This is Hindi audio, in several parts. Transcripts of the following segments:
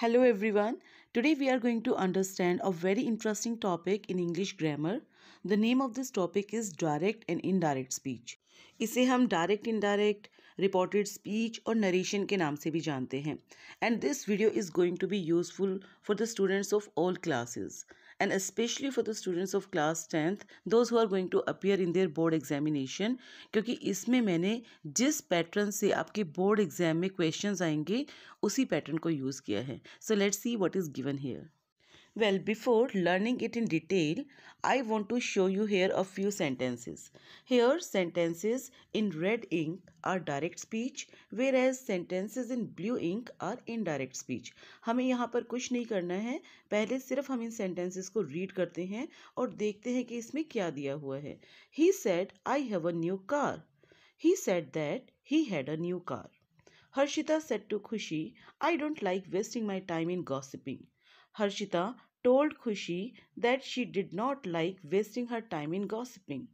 Hello everyone today we are going to understand a very interesting topic in English grammar the name of this topic is direct and indirect speech इसे हम डायरेक्ट इनडायरेक्ट रिपोर्टेड स्पीच और नरेशन के नाम से भी जानते हैं and this video is going to be useful for the students of all classes and especially for the students of class 10th those who are going to appear in their board examination क्योंकि इसमें मैंने जिस pattern से आपके board exam में questions आएंगे उसी pattern को use किया है so let's see what is given here Well, before learning it in detail, I want to show you here a few sentences. Here, sentences in red ink are direct speech, whereas sentences in blue ink are indirect speech. hame yahan par kuch nahi karna hai pehle sirf hum in sentences ko read karte hain aur dekhte hain ki isme kya diya hua hai He said, I have a new car. He said that he had a new car. Harshita said to Khushi, I don't like wasting my time in gossiping. Harshita told Khushi that she did not like wasting her time in gossiping.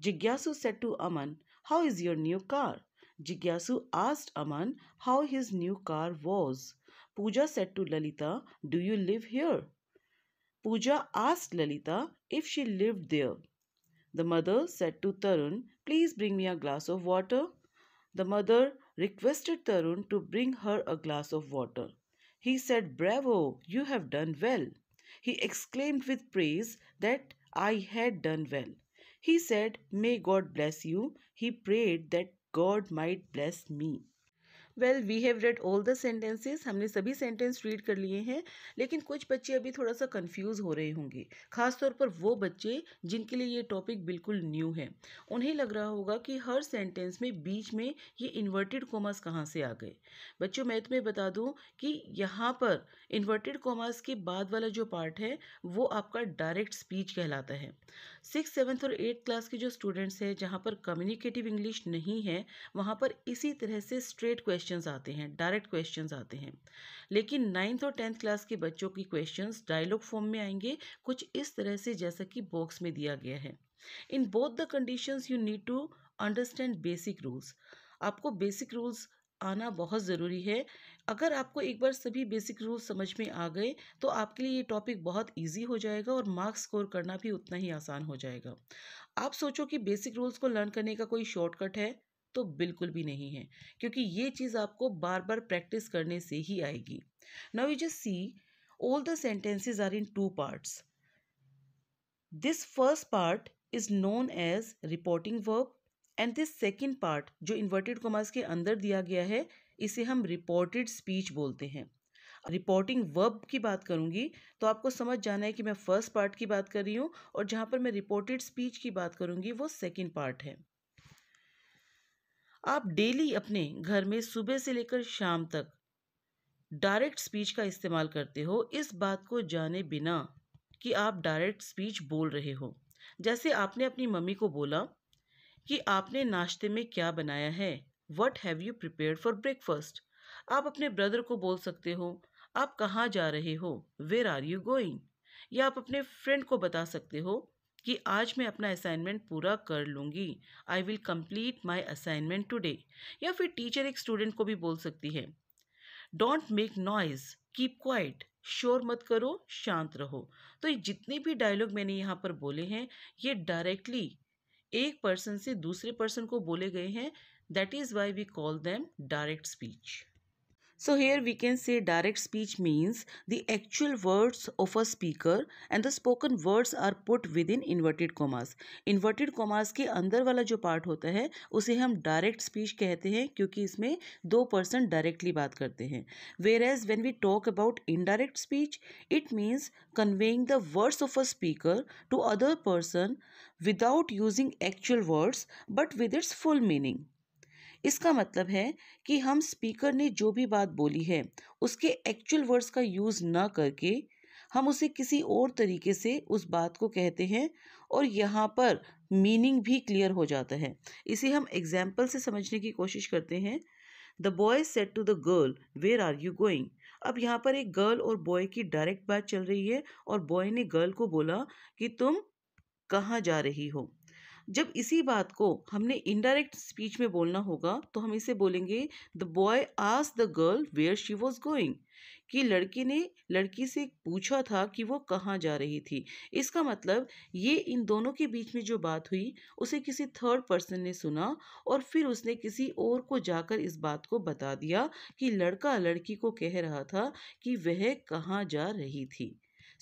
Jigyasu said to Aman, How is your new car? Jigyasu asked Aman how his new car was. Pooja said to Lalita, Do you live here? Pooja asked Lalita if she lived there. The mother said to Tarun, Please bring me a glass of water. The mother requested Tarun to bring her a glass of water. He said, Bravo, you have done well. He exclaimed with praise that I had done well. He said, May God bless you. He prayed that God might bless me. Well we have read all the sentences हमने सभी सेंटेंस रीड कर लिए हैं लेकिन कुछ बच्चे अभी थोड़ा सा कंफ्यूज हो रहे होंगे खासतौर पर वो बच्चे जिनके लिए ये टॉपिक बिल्कुल न्यू है उन्हें लग रहा होगा कि हर सेंटेंस में बीच में ये इन्वर्टेड कॉमर्स कहाँ से आ गए बच्चों मैं तुम्हें बता दूँ कि यहाँ पर इन्वर्टेड कॉमर्स के बाद वाला जो पार्ट है वो आपका डायरेक्ट स्पीच कहलाता है सिक्स सेवन्थ और एट्थ क्लास के जो स्टूडेंट्स हैं जहाँ पर कम्युनिकेटिव इंग्लिश नहीं है वहाँ पर इसी तरह से स्ट्रेट क्वेश्चन क्वेश्चंस आते हैं डायरेक्ट क्वेश्चंस आते हैं लेकिन नाइन्थ और टेंथ क्लास के बच्चों की क्वेश्चंस डायलॉग फॉर्म में आएंगे कुछ इस तरह से जैसा कि बॉक्स में दिया गया है in both the conditions you need to understand basic rules आपको बेसिक रूल्स आना बहुत ज़रूरी है अगर आपको एक बार सभी बेसिक रूल्स समझ में आ गए तो आपके लिए ये टॉपिक बहुत इजी हो जाएगा और मार्क्स स्कोर करना भी उतना ही आसान हो जाएगा आप सोचो कि बेसिक रूल्स को लर्न करने का कोई शॉर्टकट है तो बिल्कुल भी नहीं है क्योंकि ये चीज़ आपको बार बार प्रैक्टिस करने से ही आएगी now you just see all the sentences are in two parts this first part is known as reporting verb and this second part जो इन्वर्टेड कॉमास के अंदर दिया गया है इसे हम रिपोर्टेड स्पीच बोलते हैं रिपोर्टिंग वर्ब की बात करूंगी तो आपको समझ जाना है कि मैं फर्स्ट पार्ट की बात कर रही हूँ और जहाँ पर मैं रिपोर्टेड स्पीच की बात करूंगी वो सेकंड पार्ट है आप डेली अपने घर में सुबह से लेकर शाम तक डायरेक्ट स्पीच का इस्तेमाल करते हो इस बात को जाने बिना कि आप डायरेक्ट स्पीच बोल रहे हो जैसे आपने अपनी मम्मी को बोला कि आपने नाश्ते में क्या बनाया है what have you prepare for breakfast आप अपने ब्रदर को बोल सकते हो आप कहाँ जा रहे हो वेर आर यू गोइंग या आप अपने फ्रेंड को बता सकते हो कि आज मैं अपना असाइनमेंट पूरा कर लूँगी I will complete my assignment today या फिर टीचर एक स्टूडेंट को भी बोल सकती है don't make noise keep quiet शोर मत करो शांत रहो तो ये जितने भी डायलॉग मैंने यहाँ पर बोले हैं ये डायरेक्टली एक पर्सन से दूसरे पर्सन को बोले गए हैं that is why we call them direct speech So here we can say direct speech means the actual words of a speaker and the spoken words are put within inverted commas. Inverted commas के अंदर वाला जो पार्ट होता है उसे हम direct speech कहते हैं क्योंकि इसमें दो पर्सन डायरेक्टली बात करते हैं whereas when we talk about indirect speech it means conveying the words of a speaker to other person without using actual words but with its full meaning इसका मतलब है कि हम स्पीकर ने जो भी बात बोली है उसके एक्चुअल वर्ड्स का यूज़ ना करके हम उसे किसी और तरीके से उस बात को कहते हैं और यहाँ पर मीनिंग भी क्लियर हो जाता है इसे हम एग्जाम्पल से समझने की कोशिश करते हैं the boy said to the girl where are you going अब यहाँ पर एक गर्ल और बॉय की डायरेक्ट बात चल रही है और बॉय ने गर्ल को बोला कि तुम कहाँ जा रही हो जब इसी बात को हमने इनडायरेक्ट स्पीच में बोलना होगा तो हम इसे बोलेंगे द बॉय आज the girl where she was going कि लड़के ने लड़की से पूछा था कि वो कहाँ जा रही थी इसका मतलब ये इन दोनों के बीच में जो बात हुई उसे किसी थर्ड पर्सन ने सुना और फिर उसने किसी और को जाकर इस बात को बता दिया कि लड़का लड़की को कह रहा था कि वह कहाँ जा रही थी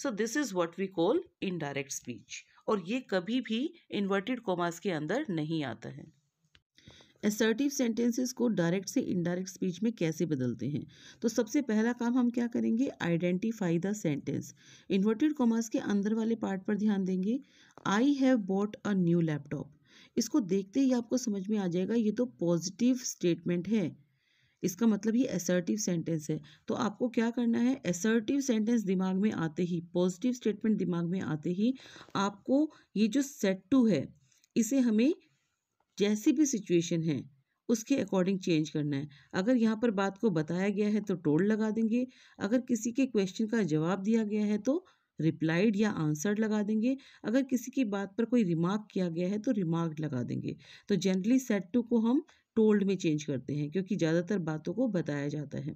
so this is what we call indirect speech और ये कभी भी इन्वर्टेड कॉमास के अंदर नहीं आता है एसर्टिव सेंटेंसेस को डायरेक्ट से इनडायरेक्ट स्पीच में कैसे बदलते हैं तो सबसे पहला काम हम क्या करेंगे identify the sentence inverted commas के अंदर वाले पार्ट पर ध्यान देंगे I have bought a new laptop इसको देखते ही आपको समझ में आ जाएगा ये तो पॉजिटिव स्टेटमेंट है इसका मतलब ये असर्टिव सेंटेंस है तो आपको क्या करना है असर्टिव सेंटेंस दिमाग में आते ही पॉजिटिव स्टेटमेंट दिमाग में आते ही आपको ये जो सेट टू है इसे हमें जैसी भी सिचुएशन है उसके अकॉर्डिंग चेंज करना है अगर यहाँ पर बात को बताया गया है तो टोल लगा देंगे अगर किसी के क्वेश्चन का जवाब दिया गया है तो रिप्लाइड या आंसर्ड लगा देंगे अगर किसी की बात पर कोई रिमार्क किया गया है तो रिमार्क लगा देंगे तो जनरली सेट टू को हम टोल्ड में चेंज करते हैं क्योंकि ज़्यादातर बातों को बताया जाता है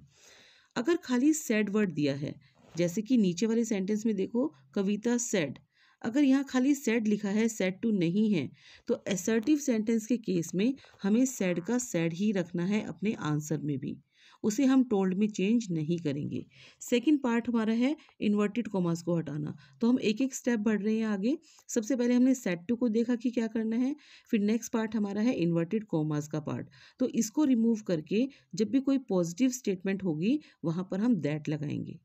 अगर खाली सेड वर्ड दिया है जैसे कि नीचे वाले सेंटेंस में देखो कविता सेड अगर यहाँ खाली सेड लिखा है सेड टू नहीं है तो एसर्टिव सेंटेंस के केस में हमें सेड का सेड ही रखना है अपने आंसर में भी उसे हम टोल्ड में चेंज नहीं करेंगे सेकेंड पार्ट हमारा है इन्वर्टेड कॉमास को हटाना तो हम एक एक स्टेप बढ़ रहे हैं आगे सबसे पहले हमने सेट टू को देखा कि क्या करना है फिर नेक्स्ट पार्ट हमारा है इन्वर्टेड कॉमास का पार्ट तो इसको रिमूव करके जब भी कोई पॉजिटिव स्टेटमेंट होगी वहाँ पर हम दैट लगाएंगे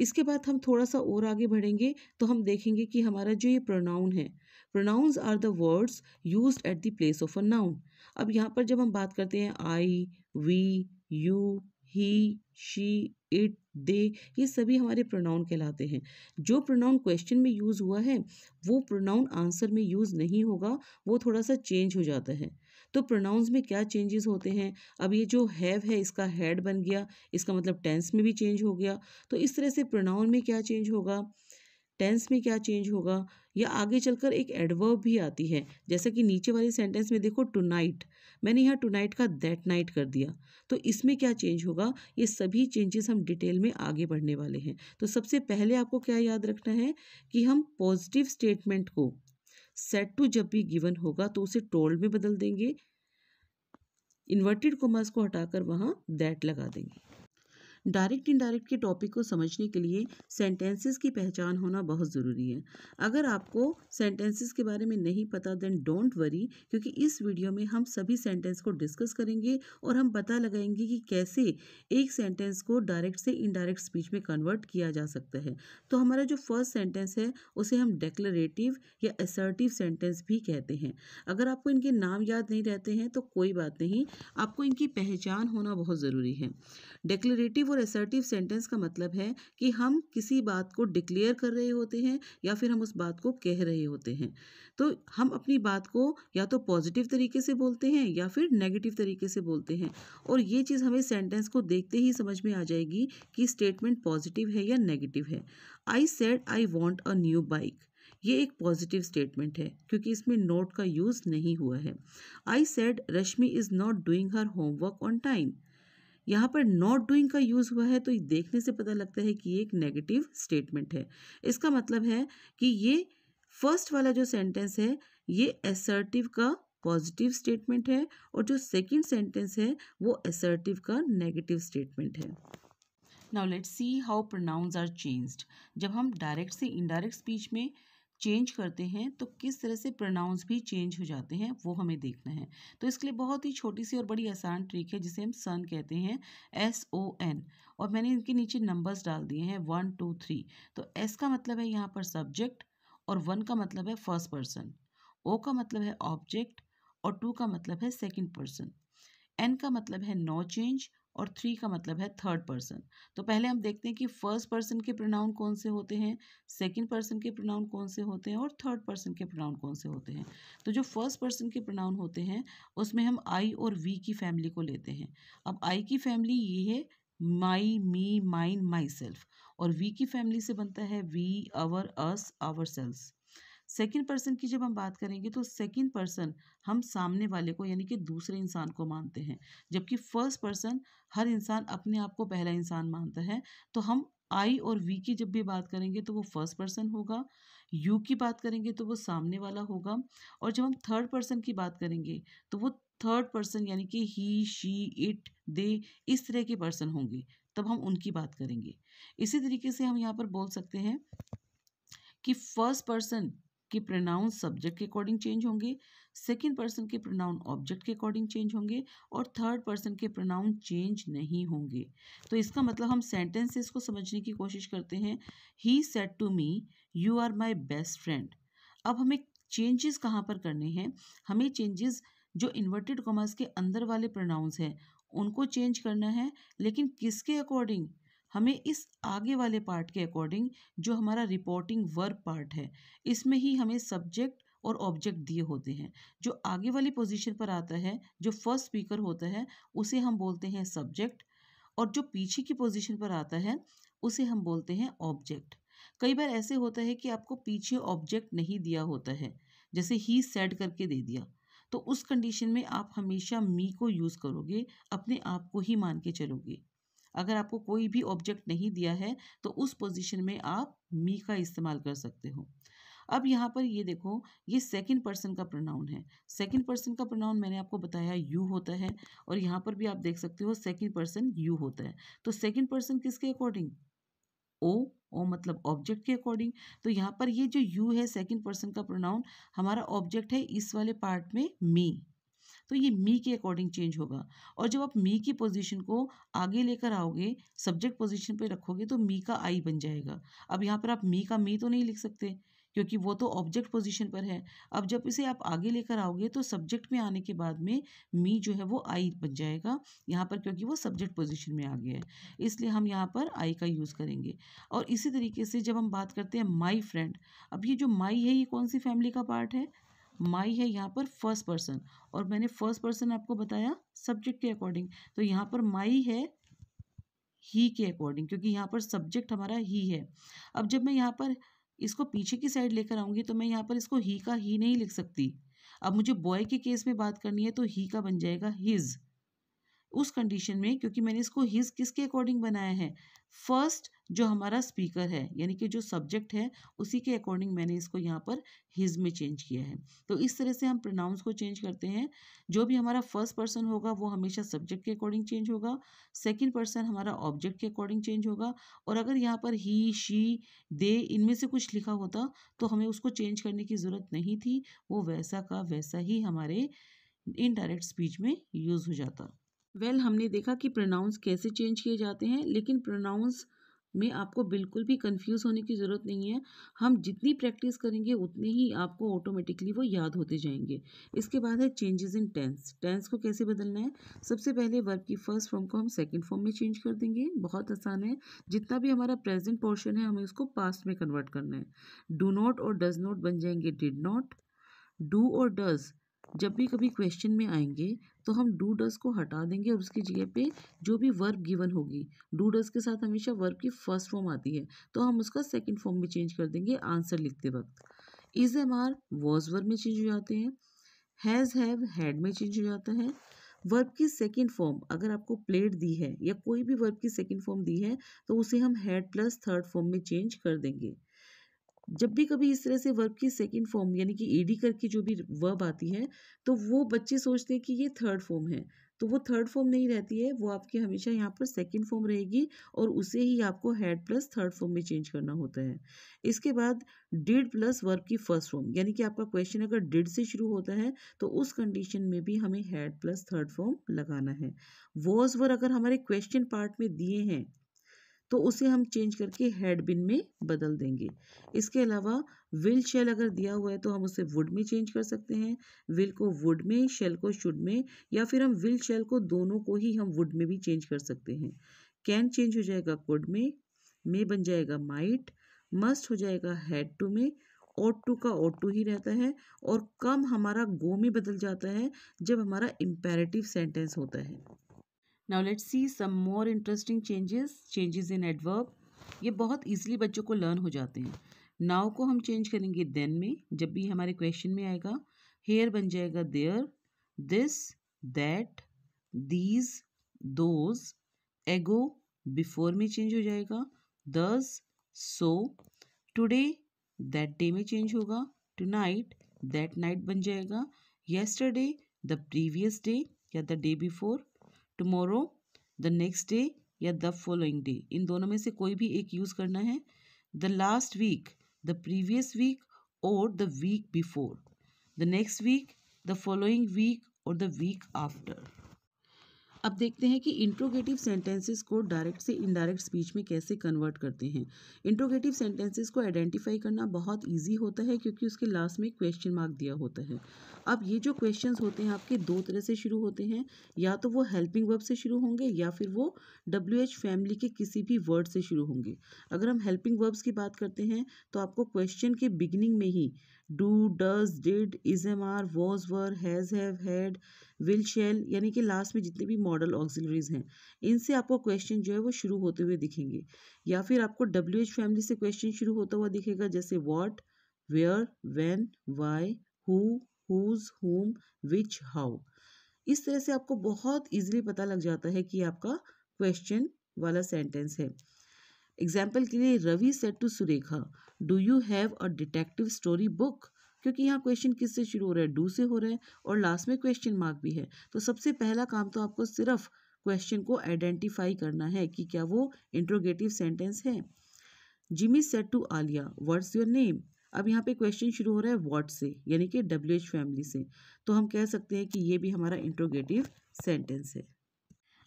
इसके बाद हम थोड़ा सा और आगे बढ़ेंगे तो हम देखेंगे कि हमारा जो ये प्रोनाउन है pronouns are the words use at the place of a noun अब यहाँ पर जब हम बात करते हैं I we you he she it they ये सभी हमारे प्रोनाउन कहलाते हैं जो प्रोनाउन क्वेश्चन में यूज़ हुआ है वो प्रोनाउन आंसर में यूज़ नहीं होगा वो थोड़ा सा चेंज हो जाता है तो प्रोनाउंस में क्या चेंजेस होते हैं अब ये जो हैव है इसका हैड बन गया इसका मतलब टेंस में भी चेंज हो गया तो इस तरह से प्रोनाउन में क्या चेंज होगा टेंस में क्या चेंज होगा या आगे चलकर एक एडवर्ब भी आती है जैसा कि नीचे वाले सेंटेंस में देखो टुनाइट मैंने यहाँ टू नाइट का दैट नाइट कर दिया तो इसमें क्या चेंज होगा ये सभी चेंजेस हम डिटेल में आगे बढ़ने वाले हैं तो सबसे पहले आपको क्या याद रखना है कि हम पॉजिटिव स्टेटमेंट को सेट टू जब भी गिवन होगा तो उसे टोल्ड में बदल देंगे इन्वर्टेड कोमास को हटाकर वहाँ दैट लगा देंगे डायरेक्ट इनडायरेक्ट के टॉपिक को समझने के लिए सेंटेंसेस की पहचान होना बहुत ज़रूरी है अगर आपको सेंटेंसेस के बारे में नहीं पता देन डोंट वरी क्योंकि इस वीडियो में हम सभी सेंटेंस को डिस्कस करेंगे और हम पता लगाएंगे कि कैसे एक सेंटेंस को डायरेक्ट से इनडायरेक्ट स्पीच में कन्वर्ट किया जा सकता है तो हमारा जो फर्स्ट सेंटेंस है उसे हम डेक्लरेटिव या असर्टिव सेंटेंस भी कहते हैं अगर आपको इनके नाम याद नहीं रहते हैं तो कोई बात नहीं आपको इनकी पहचान होना बहुत ज़रूरी है डेक्लरेटिव और एसर्टिव सेंटेंस का मतलब है कि हम किसी बात को डिक्लेयर कर रहे होते हैं या फिर हम उस बात को कह रहे होते हैं तो हम अपनी बात को या तो पॉजिटिव तरीके से बोलते हैं या फिर नेगेटिव तरीके से बोलते हैं और ये चीज़ हमें सेंटेंस को देखते ही समझ में आ जाएगी कि स्टेटमेंट पॉजिटिव है या नेगेटिव है I said I want a new bike ये एक पॉजिटिव स्टेटमेंट है क्योंकि इसमें नोट का यूज़ नहीं हुआ है I said Rashmi is not doing her homework on time यहाँ पर नॉट डूइंग का यूज़ हुआ है तो देखने से पता लगता है कि ये एक नेगेटिव स्टेटमेंट है इसका मतलब है कि ये फर्स्ट वाला जो सेंटेंस है ये असर्टिव का पॉजिटिव स्टेटमेंट है और जो सेकंड सेंटेंस है वो एसर्टिव का नेगेटिव स्टेटमेंट है now let's see how pronouns are changed जब हम डायरेक्ट से इनडायरेक्ट स्पीच में चेंज करते हैं तो किस तरह से प्रोनाउंस भी चेंज हो जाते हैं वो हमें देखना है तो इसके लिए बहुत ही छोटी सी और बड़ी आसान ट्रिक है जिसे हम सन कहते हैं एस ओ एन और मैंने इनके नीचे नंबर्स डाल दिए हैं वन टू थ्री तो एस का मतलब है यहाँ पर सब्जेक्ट और वन का मतलब है फर्स्ट पर्सन ओ का मतलब है ऑब्जेक्ट और टू का मतलब है सेकेंड पर्सन एन का मतलब है नो चेंज और थ्री का मतलब है थर्ड पर्सन तो पहले हम देखते हैं कि फर्स्ट पर्सन के प्रोनाउन कौन से होते हैं सेकंड पर्सन के प्रोनाउन कौन से होते हैं और थर्ड पर्सन के प्रोनाउन कौन से होते हैं तो जो फर्स्ट पर्सन के प्रोनाउन होते हैं उसमें हम आई और वी की फैमिली को लेते हैं अब आई की फैमिली ये है my me mine myself और वी की फैमिली से बनता है we our us ourselves second person की जब हम बात करेंगे तो सेकंड पर्सन हम सामने वाले को यानी कि दूसरे इंसान को मानते हैं जबकि फर्स्ट पर्सन हर इंसान अपने आप को पहला इंसान मानता है तो हम आई और वी की जब भी बात करेंगे तो वो फर्स्ट पर्सन होगा यू की बात करेंगे तो वो सामने वाला होगा और जब हम थर्ड पर्सन की बात करेंगे तो वो थर्ड पर्सन यानी कि ही शी इट दे इस तरह के पर्सन होंगे तब हम उनकी बात करेंगे इसी तरीके से हम यहाँ पर बोल सकते हैं कि फर्स्ट पर्सन कि प्रोनाउन सब्जेक्ट के अकॉर्डिंग चेंज होंगे सेकेंड पर्सन के प्रोनाउन ऑब्जेक्ट के अकॉर्डिंग चेंज होंगे और थर्ड पर्सन के प्रोनाउन चेंज नहीं होंगे तो इसका मतलब हम सेंटेंसेस को समझने की कोशिश करते हैं he said to me you are my best friend अब हमें चेंजेस कहाँ पर करने हैं हमें चेंजेस जो इन्वर्टेड कॉमर्स के अंदर वाले प्रोनाउंस हैं उनको चेंज करना है लेकिन किसके अकॉर्डिंग हमें इस आगे वाले पार्ट के अकॉर्डिंग जो हमारा रिपोर्टिंग वर्क पार्ट है इसमें ही हमें सब्जेक्ट और ऑब्जेक्ट दिए होते हैं जो आगे वाली पोजीशन पर आता है जो फर्स्ट स्पीकर होता है उसे हम बोलते हैं सब्जेक्ट और जो पीछे की पोजीशन पर आता है उसे हम बोलते हैं ऑब्जेक्ट कई बार ऐसे होता है कि आपको पीछे ऑब्जेक्ट नहीं दिया होता है जैसे ही सेट करके दे दिया तो उस कंडीशन में आप हमेशा मी को यूज़ करोगे अपने आप को ही मान के चलोगे अगर आपको कोई भी ऑब्जेक्ट नहीं दिया है तो उस पोजिशन में आप मी का इस्तेमाल कर सकते हो अब यहाँ पर ये देखो ये सेकंड पर्सन का प्रोनाउन है सेकंड पर्सन का प्रोनाउन मैंने आपको बताया यू होता है और यहाँ पर भी आप देख सकते हो सेकंड पर्सन यू होता है तो सेकंड पर्सन किसके अकॉर्डिंग ओ ओ मतलब ऑब्जेक्ट के अकॉर्डिंग तो यहाँ पर ये जो यू है सेकंड पर्सन का प्रोनाउन हमारा ऑब्जेक्ट है इस वाले पार्ट में मी तो ये मी के अकॉर्डिंग चेंज होगा और जब आप मी की पोजीशन को आगे लेकर आओगे सब्जेक्ट पोजीशन पे रखोगे तो मी का आई बन जाएगा अब यहाँ पर आप मी का मी तो नहीं लिख सकते क्योंकि वो तो ऑब्जेक्ट पोजीशन पर है अब जब इसे आप आगे लेकर आओगे तो सब्जेक्ट में आने के बाद में मी जो है वो आई बन जाएगा यहाँ पर क्योंकि वो सब्जेक्ट पोजीशन में आ गया है इसलिए हम यहाँ पर आई का यूज़ करेंगे और इसी तरीके से जब हम बात करते हैं माई फ्रेंड अब ये जो माई है ये कौन सी फैमिली का पार्ट है माई है यहाँ पर फर्स्ट पर्सन और मैंने फर्स्ट पर्सन आपको बताया सब्जेक्ट के अकॉर्डिंग तो यहाँ पर माई है ही के अकॉर्डिंग क्योंकि यहाँ पर सब्जेक्ट हमारा ही है अब जब मैं यहाँ पर इसको पीछे की साइड लेकर आऊँगी तो मैं यहाँ पर इसको ही का ही नहीं लिख सकती अब मुझे बॉय के केस में बात करनी है तो ही का बन जाएगा हिज उस कंडीशन में क्योंकि मैंने इसको हिज किसके अकॉर्डिंग बनाया है फर्स्ट जो हमारा स्पीकर है यानी कि जो सब्जेक्ट है उसी के अकॉर्डिंग मैंने इसको यहाँ पर हिज में चेंज किया है तो इस तरह से हम प्रोनाउंस को चेंज करते हैं जो भी हमारा फर्स्ट पर्सन होगा वो हमेशा सब्जेक्ट के अकॉर्डिंग चेंज होगा सेकेंड पर्सन हमारा ऑब्जेक्ट के अकॉर्डिंग चेंज होगा और अगर यहाँ पर ही शी दे इनमें से कुछ लिखा होता तो हमें उसको चेंज करने की ज़रूरत नहीं थी वो वैसा का वैसा ही हमारे इनडायरेक्ट स्पीच में यूज़ हो जाता वेल well, हमने देखा कि प्रोनाउंस कैसे चेंज किए जाते हैं लेकिन प्रोनाउंस में आपको बिल्कुल भी कंफ्यूज होने की ज़रूरत नहीं है हम जितनी प्रैक्टिस करेंगे उतने ही आपको ऑटोमेटिकली वो याद होते जाएंगे इसके बाद है चेंजेस इन टेंस टेंस को कैसे बदलना है सबसे पहले वर्ब की फर्स्ट फॉर्म को हम सेकेंड फॉर्म में चेंज कर देंगे बहुत आसान है जितना भी हमारा प्रेजेंट पोर्शन है हमें उसको पास्ट में कन्वर्ट करना है डू नॉट और डज नॉट बन जाएंगे डिड नॉट डू और डज जब भी कभी क्वेश्चन में आएंगे तो हम डू डस को हटा देंगे और उसकी जगह पे जो भी वर्ब गिवन होगी डू डस के साथ हमेशा वर्ब की फर्स्ट फॉर्म आती है तो हम उसका सेकंड फॉर्म में चेंज कर देंगे आंसर लिखते वक्त is am are was verb में चेंज हो जाते हैं हैज़ हैव हैड में चेंज हो जाता है वर्ब की सेकेंड फॉर्म अगर आपको प्लेट दी है या कोई भी वर्ब की सेकेंड फॉर्म दी है तो उसे हम हैड प्लस थर्ड फॉर्म में चेंज कर देंगे जब भी कभी इस तरह से वर्ब की सेकेंड फॉर्म यानी कि एडी करके जो भी वर्ब आती है तो वो बच्चे सोचते हैं कि ये थर्ड फॉर्म है तो वो थर्ड फॉर्म नहीं रहती है वो आपकी हमेशा यहाँ पर सेकंड फॉर्म रहेगी और उसे ही आपको हैड प्लस थर्ड फॉर्म में चेंज करना होता है इसके बाद डिड प्लस वर्ब की फर्स्ट फॉर्म यानी कि आपका क्वेश्चन अगर डिड से शुरू होता है तो उस कंडीशन में भी हमें हेड प्लस थर्ड फॉर्म लगाना है वॉज वर अगर हमारे क्वेश्चन पार्ट में दिए हैं तो उसे हम चेंज करके हेड बिन में बदल देंगे इसके अलावा विल शेल अगर दिया हुआ है तो हम उसे वुड में चेंज कर सकते हैं विल को वुड में शेल को शुड में या फिर हम विल शेल को दोनों को ही हम वुड में भी चेंज कर सकते हैं कैन चेंज हो जाएगा कुड में मे बन जाएगा माइट मस्ट हो जाएगा हेड टू में ओट टू का ओट टू ही रहता है और कम हमारा गो में बदल जाता है जब हमारा इम्पेरेटिव सेंटेंस होता है now let see some more interesting changes changes in adverb ये बहुत ईजिली बच्चों को लर्न हो जाते हैं नाव को हम चेंज करेंगे देन में जब भी हमारे क्वेश्चन में आएगा हेयर बन जाएगा there this that these those ago before में चेंज हो जाएगा thus so today that day में चेंज होगा टू नाइट दैट नाइट बन जाएगा येस्टरडे द प्रीवियस डे या the day before tomorrow the next day या द फॉलोइंग डे इन दोनों में से कोई भी एक यूज़ करना है the last week the previous week और the week before the next week the following week और द वीक आफ्टर अब देखते हैं कि इंट्रोगेटिव सेंटेंसेस को डायरेक्ट से इनडायरेक्ट स्पीच में कैसे कन्वर्ट करते हैं इंट्रोगेटिव सेंटेंसेस को आइडेंटिफाई करना बहुत ईजी होता है क्योंकि उसके लास्ट में क्वेश्चन मार्क दिया होता है अब ये जो क्वेश्चन होते हैं आपके दो तरह से शुरू होते हैं या तो वो हेल्पिंग वर्ब से शुरू होंगे या फिर वो डब्ल्यू फैमिली के किसी भी वर्ड से शुरू होंगे अगर हम हेल्पिंग वर्ब्स की बात करते हैं तो आपको क्वेश्चन के बिगिनिंग में ही do does did is am are was were has have had will shall यानी कि लास्ट में जितने भी मॉडल मॉडल ऑक्सिलरीज हैं इनसे आपको क्वेश्चन जो है वो शुरू होते हुए दिखेंगे या फिर आपको डब्ल्यू एच फैमिली से क्वेश्चन शुरू होता हुआ दिखेगा जैसे what where when why who whose whom which how इस तरह से आपको बहुत ईजिली पता लग जाता है कि आपका क्वेश्चन वाला सेंटेंस है एग्जाम्पल के लिए Ravi said to Surekha do you have a detective story book क्योंकि यहाँ क्वेश्चन किससे शुरू हो रहा है डू से हो रहा है और लास्ट में क्वेश्चन मार्क भी है तो सबसे पहला काम तो आपको सिर्फ क्वेश्चन को आइडेंटिफाई करना है कि क्या वो इंट्रोगेटिव सेंटेंस है Jimmy said to Alia what's your name अब यहाँ पे क्वेश्चन शुरू हो रहा है वॉट से यानी कि डब्ल्यू एच फैमिली से तो हम कह सकते हैं कि ये भी हमारा इंट्रोगेटिव सेंटेंस है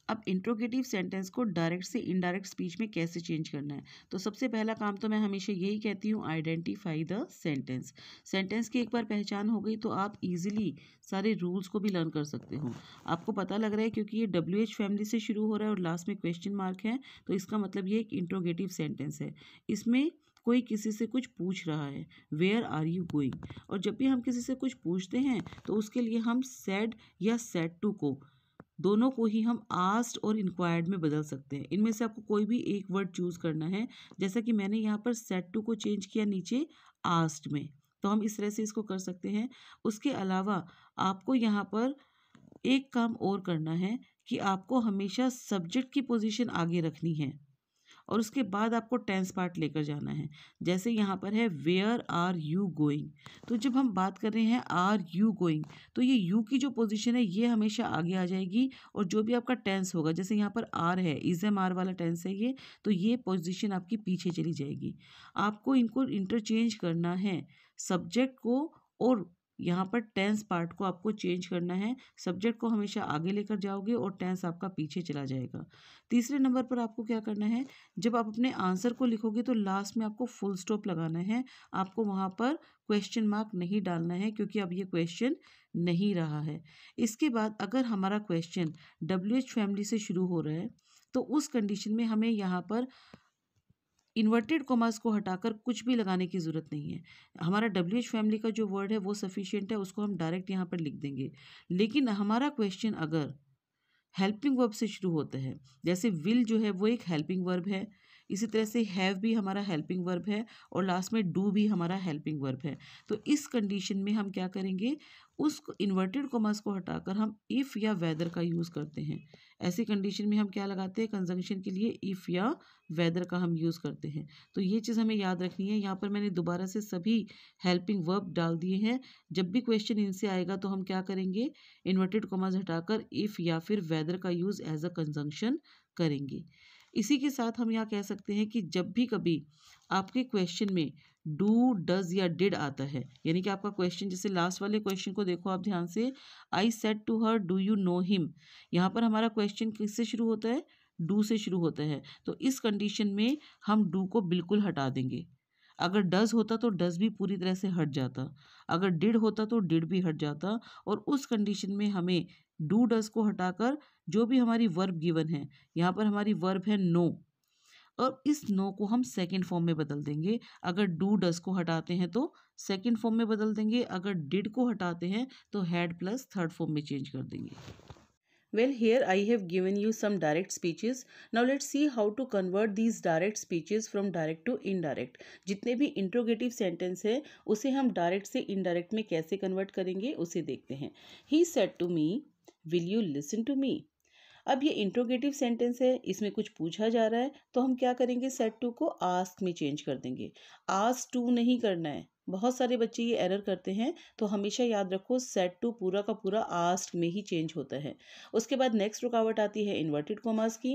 अब इंट्रोगेटिव सेंटेंस को डायरेक्ट से इनडायरेक्ट स्पीच में कैसे चेंज करना है तो सबसे पहला काम तो मैं हमेशा यही कहती हूँ आइडेंटिफाई द सेंटेंस सेंटेंस की एक बार पहचान हो गई तो आप इजीली सारे रूल्स को भी लर्न कर सकते हो आपको पता लग रहा है क्योंकि ये डब्ल्यू एच फैमिली से शुरू हो रहा है और लास्ट में क्वेश्चन मार्क है तो इसका मतलब ये एक इंट्रोगेटिव सेंटेंस है इसमें कोई किसी से कुछ पूछ रहा है वेयर आर यू गोइंग और जब भी हम किसी से कुछ पूछते हैं तो उसके लिए हम सैड या सैड टू को दोनों को ही हम आस्ट और इंक्वायर्ड में बदल सकते हैं इनमें से आपको कोई भी एक वर्ड चूज़ करना है जैसा कि मैंने यहाँ पर सेट टू को चेंज किया नीचे आस्ट में तो हम इस तरह से इसको कर सकते हैं उसके अलावा आपको यहाँ पर एक काम और करना है कि आपको हमेशा सब्जेक्ट की पोजीशन आगे रखनी है और उसके बाद आपको टेंस पार्ट लेकर जाना है जैसे यहाँ पर है वेयर आर यू गोइंग तो जब हम बात कर रहे हैं आर यू गोइंग तो ये यू की जो पोजिशन है ये हमेशा आगे आ जाएगी और जो भी आपका टेंस होगा जैसे यहाँ पर आर है इज एम आर वाला टेंस है ये तो ये पोजिशन आपकी पीछे चली जाएगी आपको इनको इंटरचेंज करना है सब्जेक्ट को और यहाँ पर टेंस पार्ट को आपको चेंज करना है सब्जेक्ट को हमेशा आगे लेकर जाओगे और टेंस आपका पीछे चला जाएगा तीसरे नंबर पर आपको क्या करना है जब आप अपने आंसर को लिखोगे तो लास्ट में आपको फुल स्टॉप लगाना है आपको वहाँ पर क्वेश्चन मार्क नहीं डालना है क्योंकि अब ये क्वेश्चन नहीं रहा है इसके बाद अगर हमारा क्वेश्चन डब्ल्यू फैमिली से शुरू हो रहा है तो उस कंडीशन में हमें यहाँ पर इन्वर्टेड कॉमर्स को हटाकर कुछ भी लगाने की ज़रूरत नहीं है हमारा डब्ल्यू एच फैमिली का जो वर्ड है वो सफिशियंट है उसको हम डायरेक्ट यहाँ पर लिख देंगे लेकिन हमारा क्वेश्चन अगर हेल्पिंग वर्ब से शुरू होता है जैसे विल जो है वो एक हेल्पिंग वर्ब है इसी तरह से हैव भी हमारा हेल्पिंग वर्ब है और लास्ट में डू भी हमारा हेल्पिंग वर्ब है तो इस कंडीशन में हम क्या करेंगे उस इन्वर्टेड कॉमर्स को हटाकर हम इफ़ या वेदर का यूज़ करते हैं ऐसी कंडीशन में हम क्या लगाते हैं कंजंक्शन के लिए इफ़ या वेदर का हम यूज़ करते हैं तो ये चीज़ हमें याद रखनी है यहाँ पर मैंने दोबारा से सभी हेल्पिंग वर्ब डाल दिए हैं जब भी क्वेश्चन इनसे आएगा तो हम क्या करेंगे इन्वर्टेड कॉमर्स हटाकर इफ़ या फिर वेदर का यूज़ एज अ कंजंक्शन करेंगे इसी के साथ हम यहाँ कह सकते हैं कि जब भी कभी आपके क्वेश्चन में डू डज या डिड आता है यानी कि आपका क्वेश्चन जैसे लास्ट वाले क्वेश्चन को देखो आप ध्यान से I said to her do you know him यहाँ पर हमारा क्वेश्चन किससे शुरू होता है डू से शुरू होता है तो इस कंडीशन में हम डू को बिल्कुल हटा देंगे अगर डज होता तो डज भी पूरी तरह से हट जाता अगर डिड होता तो डिड भी हट जाता और उस कंडीशन में हमें डू डज को हटाकर जो भी हमारी वर्ब गिवन है यहाँ पर हमारी वर्ब है नो no, और इस नो को हम सेकेंड फॉर्म में बदल देंगे अगर डू डस को हटाते हैं तो सेकेंड फॉर्म में बदल देंगे अगर डिड को हटाते हैं तो हैड प्लस थर्ड फॉर्म में चेंज कर देंगे well here I have given you some direct speeches now let see how to convert these direct speeches from direct to indirect जितने भी इंट्रोगेटिव सेंटेंस है उसे हम डायरेक्ट से इनडायरेक्ट में कैसे कन्वर्ट करेंगे उसे देखते हैं he said to me will you listen to me अब ये इंट्रोगेटिव सेंटेंस है इसमें कुछ पूछा जा रहा है तो हम क्या करेंगे सेट टू को आस्क में चेंज कर देंगे आस्क टू नहीं करना है बहुत सारे बच्चे ये एरर करते हैं तो हमेशा याद रखो सेट टू पूरा का पूरा आस्ट में ही चेंज होता है उसके बाद नेक्स्ट रुकावट आती है इन्वर्टेड कॉमर्स की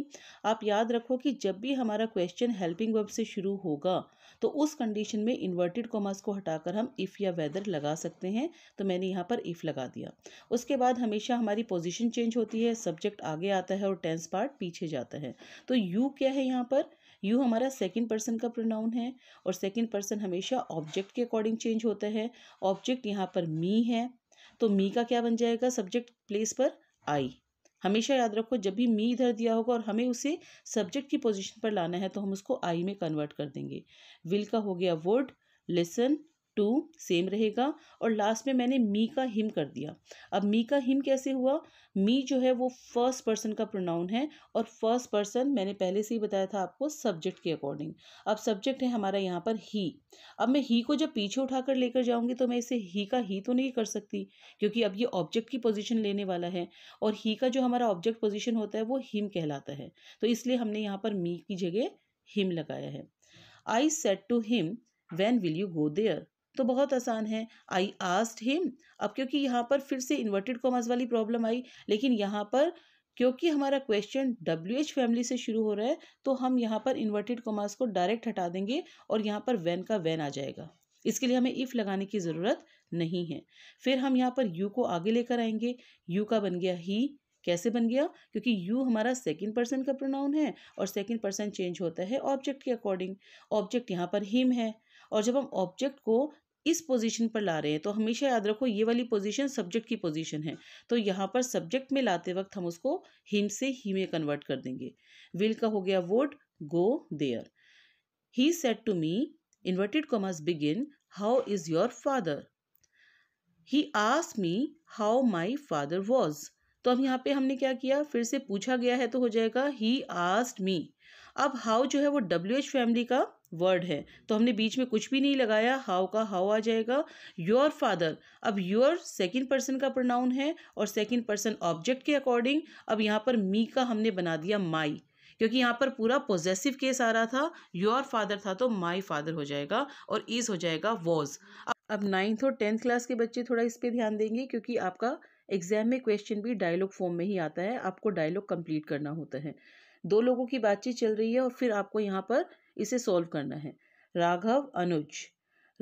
आप याद रखो कि जब भी हमारा क्वेश्चन हेल्पिंग वर्ब से शुरू होगा तो उस कंडीशन में इन्वर्टेड कॉमर्स को हटाकर हम इफ़ या वेदर लगा सकते हैं तो मैंने यहाँ पर इफ़ लगा दिया उसके बाद हमेशा हमारी पोजिशन चेंज होती है सब्जेक्ट आगे आता है और टेंस पार्ट पीछे जाता है तो यू क्या है यहाँ पर यू हमारा सेकेंड पर्सन का प्रोनाउन है और सेकेंड पर्सन हमेशा ऑब्जेक्ट के अकॉर्डिंग चेंज होता है ऑब्जेक्ट यहाँ पर मी है तो मी का क्या बन जाएगा सब्जेक्ट प्लेस पर आई हमेशा याद रखो जब भी मी इधर दिया होगा और हमें उसे सब्जेक्ट की पोजिशन पर लाना है तो हम उसको आई में कन्वर्ट कर देंगे विल का हो गया वुड लिसन टू सेम रहेगा और लास्ट में मैंने मी का हिम कर दिया अब मी का हिम कैसे हुआ मी जो है वो फर्स्ट पर्सन का प्रोनाउन है और फर्स्ट पर्सन मैंने पहले से ही बताया था आपको सब्जेक्ट के अकॉर्डिंग अब सब्जेक्ट है हमारा यहाँ पर ही अब मैं ही को जब पीछे उठाकर लेकर जाऊँगी तो मैं इसे ही का ही तो नहीं कर सकती क्योंकि अब ये ऑब्जेक्ट की पोजिशन लेने वाला है और ही का जो हमारा ऑब्जेक्ट पोजिशन होता है वो हिम कहलाता है तो इसलिए हमने यहाँ पर मी की जगह हिम लगाया है I said to him when will you go there तो बहुत आसान है आई आस्ट हिम अब क्योंकि यहाँ पर फिर से इन्वर्टेड कॉमर्स वाली प्रॉब्लम आई लेकिन यहाँ पर क्योंकि हमारा क्वेश्चन डब्ल्यू एच फैमिली से शुरू हो रहा है तो हम यहाँ पर इन्वर्टेड कॉमर्स को डायरेक्ट हटा देंगे और यहाँ पर वैन का वैन आ जाएगा इसके लिए हमें इफ़ लगाने की ज़रूरत नहीं है फिर हम यहाँ पर यू को आगे लेकर आएंगे यू का बन गया ही कैसे बन गया क्योंकि यू हमारा सेकंड पर्सन का प्रोनाउन है और सेकंड पर्सन चेंज होता है ऑब्जेक्ट के अकॉर्डिंग ऑब्जेक्ट यहाँ पर हिम है और जब हम ऑब्जेक्ट को इस पोजीशन पर ला रहे हैं तो हमेशा याद रखो ये वाली पोजीशन सब्जेक्ट की पोजीशन है तो यहाँ पर सब्जेक्ट में लाते वक्त हम उसको हिम से ही में कन्वर्ट कर देंगे विल का हो गया would go there he said to me inverted commas begin how is your father he asked me how my father was तो अब यहाँ पे हमने क्या किया फिर से पूछा गया है तो हो जाएगा ही आस्ट मी अब हाउ जो है वो डब्ल्यू एच फैमिली का वर्ड है तो हमने बीच में कुछ भी नहीं लगाया हाउ का हाउ आ जाएगा योर फादर अब योर सेकेंड पर्सन का प्रोनाउन है और सेकेंड पर्सन ऑब्जेक्ट के अकॉर्डिंग अब यहाँ पर मी का हमने बना दिया माई क्योंकि यहाँ पर पूरा पॉजिटिव केस आ रहा था योर फादर था तो माई फादर हो जाएगा और इज हो जाएगा वॉज अब नाइन्थ और टेंथ क्लास के बच्चे थोड़ा इस पर ध्यान देंगे क्योंकि आपका एग्जाम में क्वेश्चन भी डायलॉग फॉर्म में ही आता है आपको डायलॉग कंप्लीट करना होता है दो लोगों की बातचीत चल रही है और फिर आपको यहाँ पर इसे सॉल्व करना है Raghav Anuj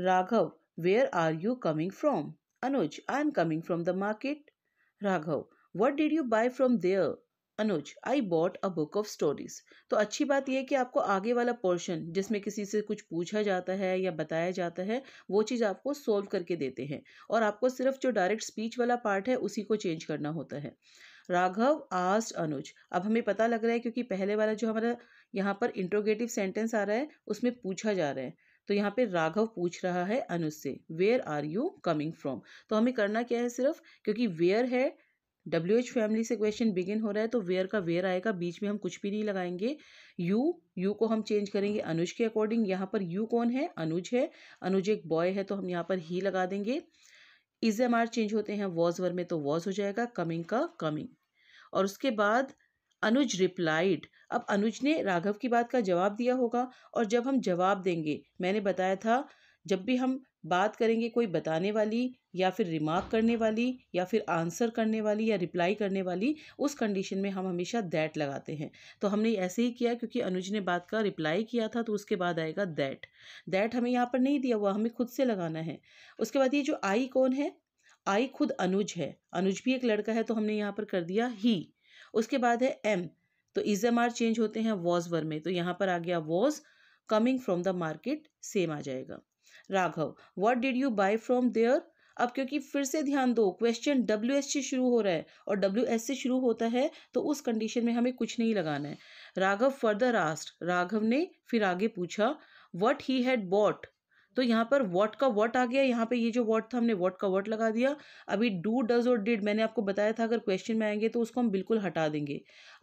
Raghav where are you coming from Anuj I am coming from the market Raghav what did you buy from there Anuj I bought a book of stories तो अच्छी बात यह कि आपको आगे वाला पोर्शन जिसमें किसी से कुछ पूछा जाता है या बताया जाता है वो चीज़ आपको सोल्व करके देते हैं और आपको सिर्फ जो डायरेक्ट स्पीच वाला पार्ट है उसी को चेंज करना होता है राघव आस्ट अनुज अब हमें पता लग रहा है क्योंकि पहले वाला जो हमारा यहाँ पर इंट्रोगेटिव सेंटेंस आ रहा है उसमें पूछा जा रहा है तो यहाँ पे राघव पूछ रहा है अनुज से where are you coming from तो हमें करना क्या है सिर्फ क्योंकि वेयर है डब्ल्यू एच फैमिली से क्वेश्चन बिगिन हो रहा है तो वेयर का वेयर आएगा बीच में हम कुछ भी नहीं लगाएंगे यू यू को हम चेंज करेंगे अनुज के अकॉर्डिंग यहाँ पर यू कौन है अनुज है अनुज एक बॉय है तो हम यहाँ पर ही लगा देंगे इज एम आर चेंज होते हैं वॉज वर में तो वॉज हो जाएगा कमिंग का कमिंग और उसके बाद अनुज रिप्लाइड अब अनुज ने राघव की बात का जवाब दिया होगा और जब हम जवाब देंगे मैंने बताया था जब भी हम बात करेंगे कोई बताने वाली या फिर रिमार्क करने वाली या फिर आंसर करने वाली या रिप्लाई करने वाली उस कंडीशन में हम हमेशा दैट लगाते हैं तो हमने ऐसे ही किया क्योंकि अनुज ने बात का रिप्लाई किया था तो उसके बाद आएगा दैट दैट हमें यहाँ पर नहीं दिया हुआ हमें खुद से लगाना है उसके बाद ये जो आई कौन है आई खुद अनुज है अनुज भी एक लड़का है तो हमने यहाँ पर कर दिया ही उसके बाद है एम तो इज एम आर चेंज होते हैं वॉज वर में तो यहाँ पर आ गया was coming from the market same आ जाएगा Raghav what did you buy from there अब क्योंकि फिर से ध्यान दो क्वेश्चन डब्ल्यू एस से शुरू हो रहा है और डब्ल्यू एस से शुरू होता है तो उस कंडीशन में हमें कुछ नहीं लगाना है राघव फर्दर आस्ट राघव ने फिर आगे पूछा वट ही हैड बॉट तो यहाँ पर वॉट का वॉट आ गया यहाँ पे ये जो वॉट था हमने वॉट का वॉट लगा दिया अभी डू डज और डिड मैंने आपको बताया था अगर क्वेश्चन में आएंगे तो उसको हम बिल्कुल हटा देंगे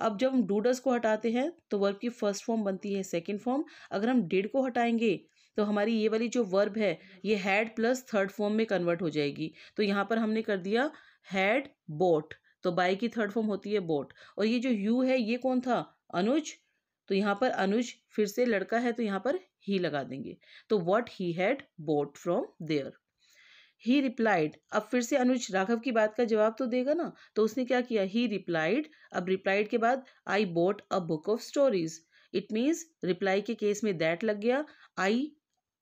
अब जब हम डू डज को हटाते हैं तो वर्ब की फर्स्ट फॉर्म बनती है सेकेंड फॉर्म अगर हम डिड को हटाएंगे तो हमारी ये वाली जो वर्ब है ये हैड प्लस थर्ड फॉर्म में कन्वर्ट हो जाएगी तो यहाँ पर हमने कर दिया हैड बोट तो बाई की थर्ड फॉर्म होती है बोट और ये जो यू है ये कौन था अनुज तो यहाँ पर अनुज फिर से लड़का है तो यहाँ पर ही लगा देंगे तो what he had bought from there he replied अब फिर से अनुज राघव की बात का जवाब तो देगा ना तो उसने क्या किया ही रिप्लाइड अब रिप्लाइड के बाद I bought a book of stories it means reply के केस में दैट लग गया आई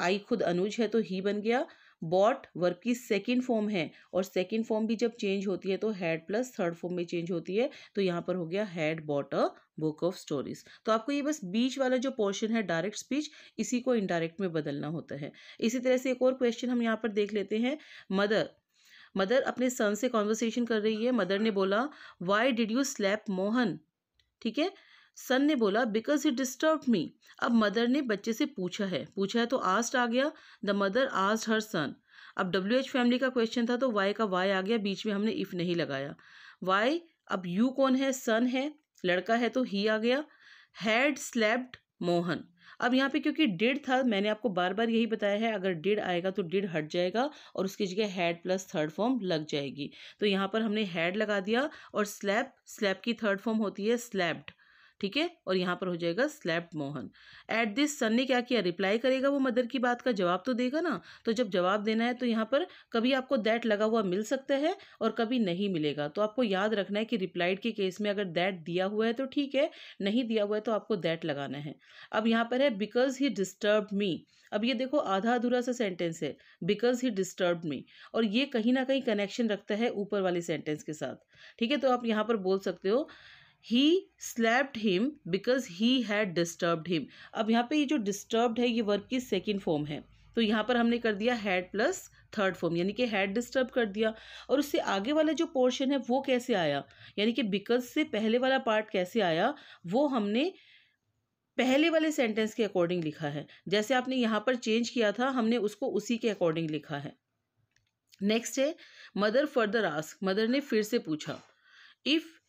आई खुद अनुज है तो ही बन गया बॉट वर्ब की सेकेंड फॉर्म है और सेकेंड फॉर्म भी जब चेंज होती है तो हैड प्लस थर्ड फॉर्म में चेंज होती है तो यहाँ पर हो गया had bought a book of stories तो आपको ये बस बीच वाला जो पोर्शन है डायरेक्ट स्पीच इसी को इनडायरेक्ट में बदलना होता है इसी तरह से एक और क्वेश्चन हम यहाँ पर देख लेते हैं मदर मदर अपने सन से कॉन्वर्सेशन कर रही है मदर ने बोला why did you slap Mohan ठीक है सन ने बोला बिकॉज ही डिस्टर्ब मी अब मदर ने बच्चे से पूछा है पूछा है तो आस्ट आ गया the mother asked her son अब डब्ल्यू एच फैमिली का क्वेश्चन था तो वाई का वाई आ गया बीच में हमने इफ़ नहीं लगाया वाई अब यू कौन है सन है लड़का है तो ही आ गया हैड स्लैब्ड मोहन अब यहाँ पे क्योंकि डिड था मैंने आपको बार बार यही बताया है अगर डिड आएगा तो डिड हट जाएगा और उसकी जगह हैड प्लस थर्ड फॉर्म लग जाएगी तो यहाँ पर हमने हैड लगा दिया और स्लैप स्लैप की थर्ड फॉर्म होती है स्लैप्ड ठीक है और यहाँ पर हो जाएगा slap Mohan at this son ने क्या किया रिप्लाई करेगा वो मदर की बात का जवाब तो देगा ना तो जब जवाब देना है तो यहाँ पर कभी आपको दैट लगा हुआ मिल सकता है और कभी नहीं मिलेगा तो आपको याद रखना है कि रिप्लाइड के केस में अगर दैट दिया हुआ है तो ठीक है नहीं दिया हुआ है तो आपको दैट लगाना है अब यहाँ पर है बिकॉज ही डिस्टर्ब मी अब ये देखो आधा अधूरा सा सेंटेंस है बिकॉज ही डिस्टर्ब मी और ये कहीं ना कहीं कनेक्शन रखता है ऊपर वाले सेंटेंस के साथ ठीक है तो आप यहाँ पर बोल सकते हो he slapped him because he had disturbed him अब यहाँ पे ये जो डिस्टर्ब्ड है ये वर्ब की सेकेंड फॉर्म है तो यहाँ पर हमने कर दिया हैड प्लस थर्ड फॉर्म यानी कि हैड डिस्टर्ब कर दिया और उससे आगे वाला जो पोर्शन है वो कैसे आया यानी कि बिकॉज से पहले वाला पार्ट कैसे आया वो हमने पहले वाले सेंटेंस के अकॉर्डिंग लिखा है जैसे आपने यहाँ पर चेंज किया था हमने उसको उसी के अकॉर्डिंग लिखा है नेक्स्ट है मदर फर्दर आस्क मदर ने फिर से पूछा if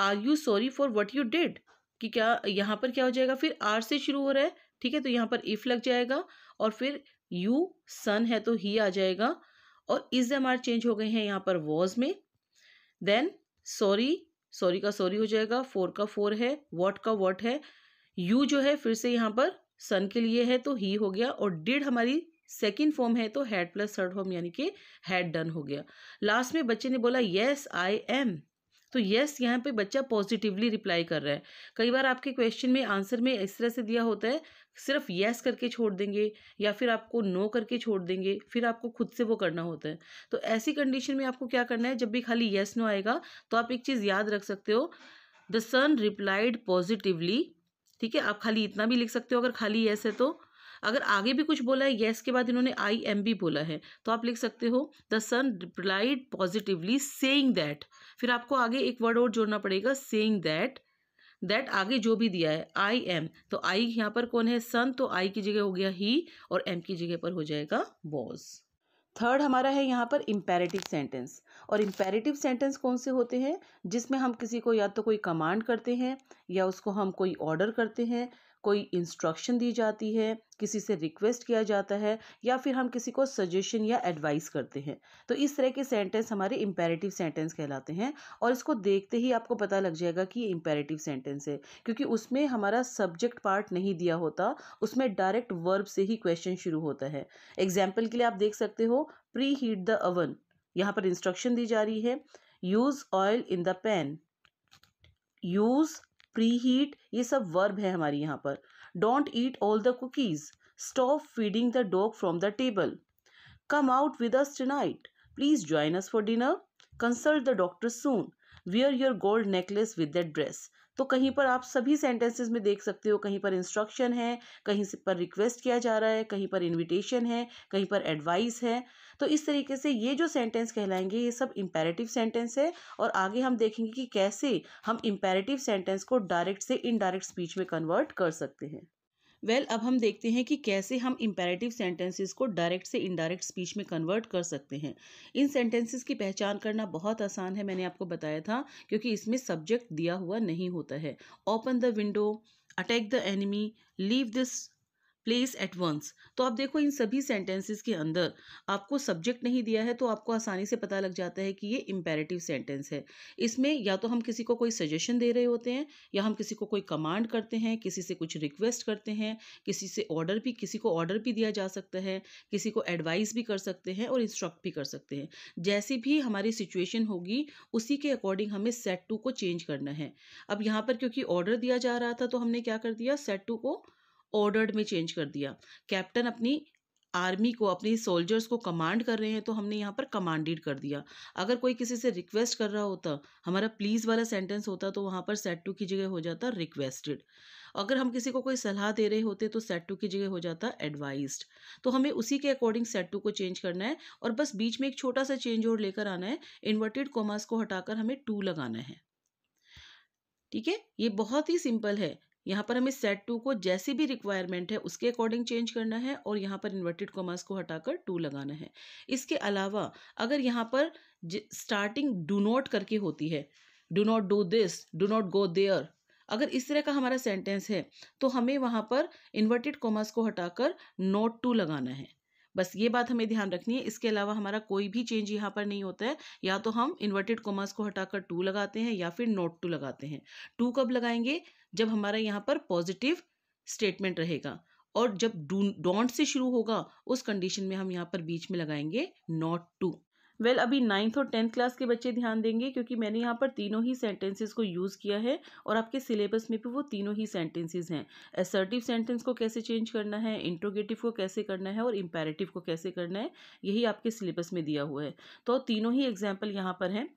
are you sorry for what you did कि क्या यहाँ पर क्या हो जाएगा फिर आर से शुरू हो रहा है ठीक है तो यहाँ पर इफ़ लग जाएगा और फिर यू सन है तो ही आ जाएगा और इज एम चेंज हो गए हैं यहाँ पर वॉज में देन सॉरी सॉरी का सॉरी हो जाएगा फोर का फोर है वॉट का वॉट है यू जो है फिर से यहाँ पर सन के लिए है तो ही हो गया और डिड हमारी सेकेंड फॉर्म है तो हैड प्लस थर्ड फॉर्म यानी कि हैड डन हो गया लास्ट में बच्चे ने बोला येस आई एम तो यस यहाँ पे बच्चा पॉजिटिवली रिप्लाई कर रहा है कई बार आपके क्वेश्चन में आंसर में इस तरह से दिया होता है सिर्फ यस करके छोड़ देंगे या फिर आपको नो करके छोड़ देंगे फिर आपको खुद से वो करना होता है तो ऐसी कंडीशन में आपको क्या करना है जब भी खाली यस नो आएगा तो आप एक चीज़ याद रख सकते हो द सन रिप्लाइड पॉजिटिवली ठीक है आप खाली इतना भी लिख सकते हो अगर खाली यस है तो अगर आगे भी कुछ बोला है येस के बाद इन्होंने आई एम बी बोला है तो आप लिख सकते हो the son replied positively saying that फिर आपको आगे एक वर्ड और जोड़ना पड़ेगा सेइंग दैट दैट आगे जो भी दिया है आई एम तो आई यहाँ पर कौन है सन तो आई की जगह हो गया ही और एम की जगह पर हो जाएगा बॉज थर्ड हमारा है यहाँ पर इम्पेरेटिव सेंटेंस और इम्पेरेटिव सेंटेंस कौन से होते हैं जिसमें हम किसी को या तो कोई कमांड करते हैं या उसको हम कोई ऑर्डर करते हैं कोई इंस्ट्रक्शन दी जाती है किसी से रिक्वेस्ट किया जाता है या फिर हम किसी को सजेशन या एडवाइस करते हैं तो इस तरह के सेंटेंस हमारे इम्पेरेटिव सेंटेंस कहलाते हैं और इसको देखते ही आपको पता लग जाएगा कि ये इम्पेरेटिव सेंटेंस है क्योंकि उसमें हमारा सब्जेक्ट पार्ट नहीं दिया होता उसमें डायरेक्ट वर्ब से ही क्वेश्चन शुरू होता है एग्जाम्पल के लिए आप देख सकते हो प्री हीट द अवन यहाँ पर इंस्ट्रक्शन दी जा रही है use oil in the pan use preheat ये सब वर्ब है हमारी यहाँ पर don't eat all the cookies stop feeding the dog from the table come out with us tonight please join us for dinner consult the doctor soon wear your gold necklace with that dress तो कहीं पर आप सभी सेंटेंसेस में देख सकते हो कहीं पर इंस्ट्रक्शन है कहीं पर रिक्वेस्ट किया जा रहा है कहीं पर इनविटेशन है कहीं पर एडवाइस है तो इस तरीके से ये जो सेंटेंस कहलाएंगे ये सब इम्पेरेटिव सेंटेंस है और आगे हम देखेंगे कि कैसे हम इम्पेरेटिव सेंटेंस को डायरेक्ट से इनडायरेक्ट स्पीच में कन्वर्ट कर सकते हैं वेल well, अब हम देखते हैं कि कैसे हम इम्पेरेटिव सेंटेंसेस को डायरेक्ट से इनडायरेक्ट स्पीच में कन्वर्ट कर सकते हैं इन सेंटेंसेस की पहचान करना बहुत आसान है मैंने आपको बताया था क्योंकि इसमें सब्जेक्ट दिया हुआ नहीं होता है open the window attack the enemy leave this place at once तो आप देखो इन सभी सेंटेंसेस के अंदर आपको सब्जेक्ट नहीं दिया है तो आपको आसानी से पता लग जाता है कि ये इम्पेरेटिव सेंटेंस है इसमें या तो हम किसी को कोई सजेशन दे रहे होते हैं या हम किसी को कोई कमांड करते हैं किसी से कुछ रिक्वेस्ट करते हैं किसी से ऑर्डर भी किसी को ऑर्डर भी दिया जा सकता है किसी को एडवाइस भी कर सकते हैं और इंस्ट्रक्ट भी कर सकते हैं जैसी भी हमारी सिचुएशन होगी उसी के अकॉर्डिंग हमें सेट टू को चेंज करना है अब यहाँ पर क्योंकि ऑर्डर दिया जा रहा था तो हमने क्या कर दिया सेट टू को ऑर्डर्ड में चेंज कर दिया कैप्टन अपनी आर्मी को अपनी सोल्जर्स को कमांड कर रहे हैं तो हमने यहाँ पर कमांडेड कर दिया अगर कोई किसी से रिक्वेस्ट कर रहा होता हमारा प्लीज़ वाला सेंटेंस होता तो वहाँ पर सेट टू की जगह हो जाता रिक्वेस्टेड अगर हम किसी को कोई सलाह दे रहे होते तो सेट टू की जगह हो जाता एडवाइज्ड तो हमें उसी के अकॉर्डिंग सेट टू को चेंज करना है और बस बीच में एक छोटा सा चेंज और लेकर आना है इन्वर्टेड कॉमर्स को हटाकर हमें टू लगाना है ठीक है ये बहुत ही सिंपल है यहाँ पर हमें सेट टू को जैसी भी रिक्वायरमेंट है उसके अकॉर्डिंग चेंज करना है और यहाँ पर इन्वर्टेड कॉमर्स को हटाकर टू लगाना है इसके अलावा अगर यहाँ पर स्टार्टिंग डू नॉट करके होती है do not do this do not go there अगर इस तरह का हमारा सेंटेंस है तो हमें वहाँ पर इन्वर्टेड कॉमर्स को हटाकर नोट टू लगाना है बस ये बात हमें ध्यान रखनी है इसके अलावा हमारा कोई भी चेंज यहाँ पर नहीं होता है या तो हम इन्वर्टेड कॉमर्स को हटाकर टू लगाते हैं या फिर नोट टू लगाते हैं टू कब लगाएंगे जब हमारा यहाँ पर पॉजिटिव स्टेटमेंट रहेगा और जब डू डोंट से शुरू होगा उस कंडीशन में हम यहाँ पर बीच में लगाएंगे नॉट टू वेल well, अभी नाइन्थ और टेंथ क्लास के बच्चे ध्यान देंगे क्योंकि मैंने यहाँ पर तीनों ही सेंटेंसेस को यूज़ किया है और आपके सिलेबस में भी वो तीनों ही सेंटेंसेस हैं असर्टिव सेंटेंस को कैसे चेंज करना है इंट्रोगेटिव को कैसे करना है और इम्पेरेटिव को कैसे करना है यही आपके सिलेबस में दिया हुआ है तो तीनों ही एग्जाम्पल यहाँ पर हैं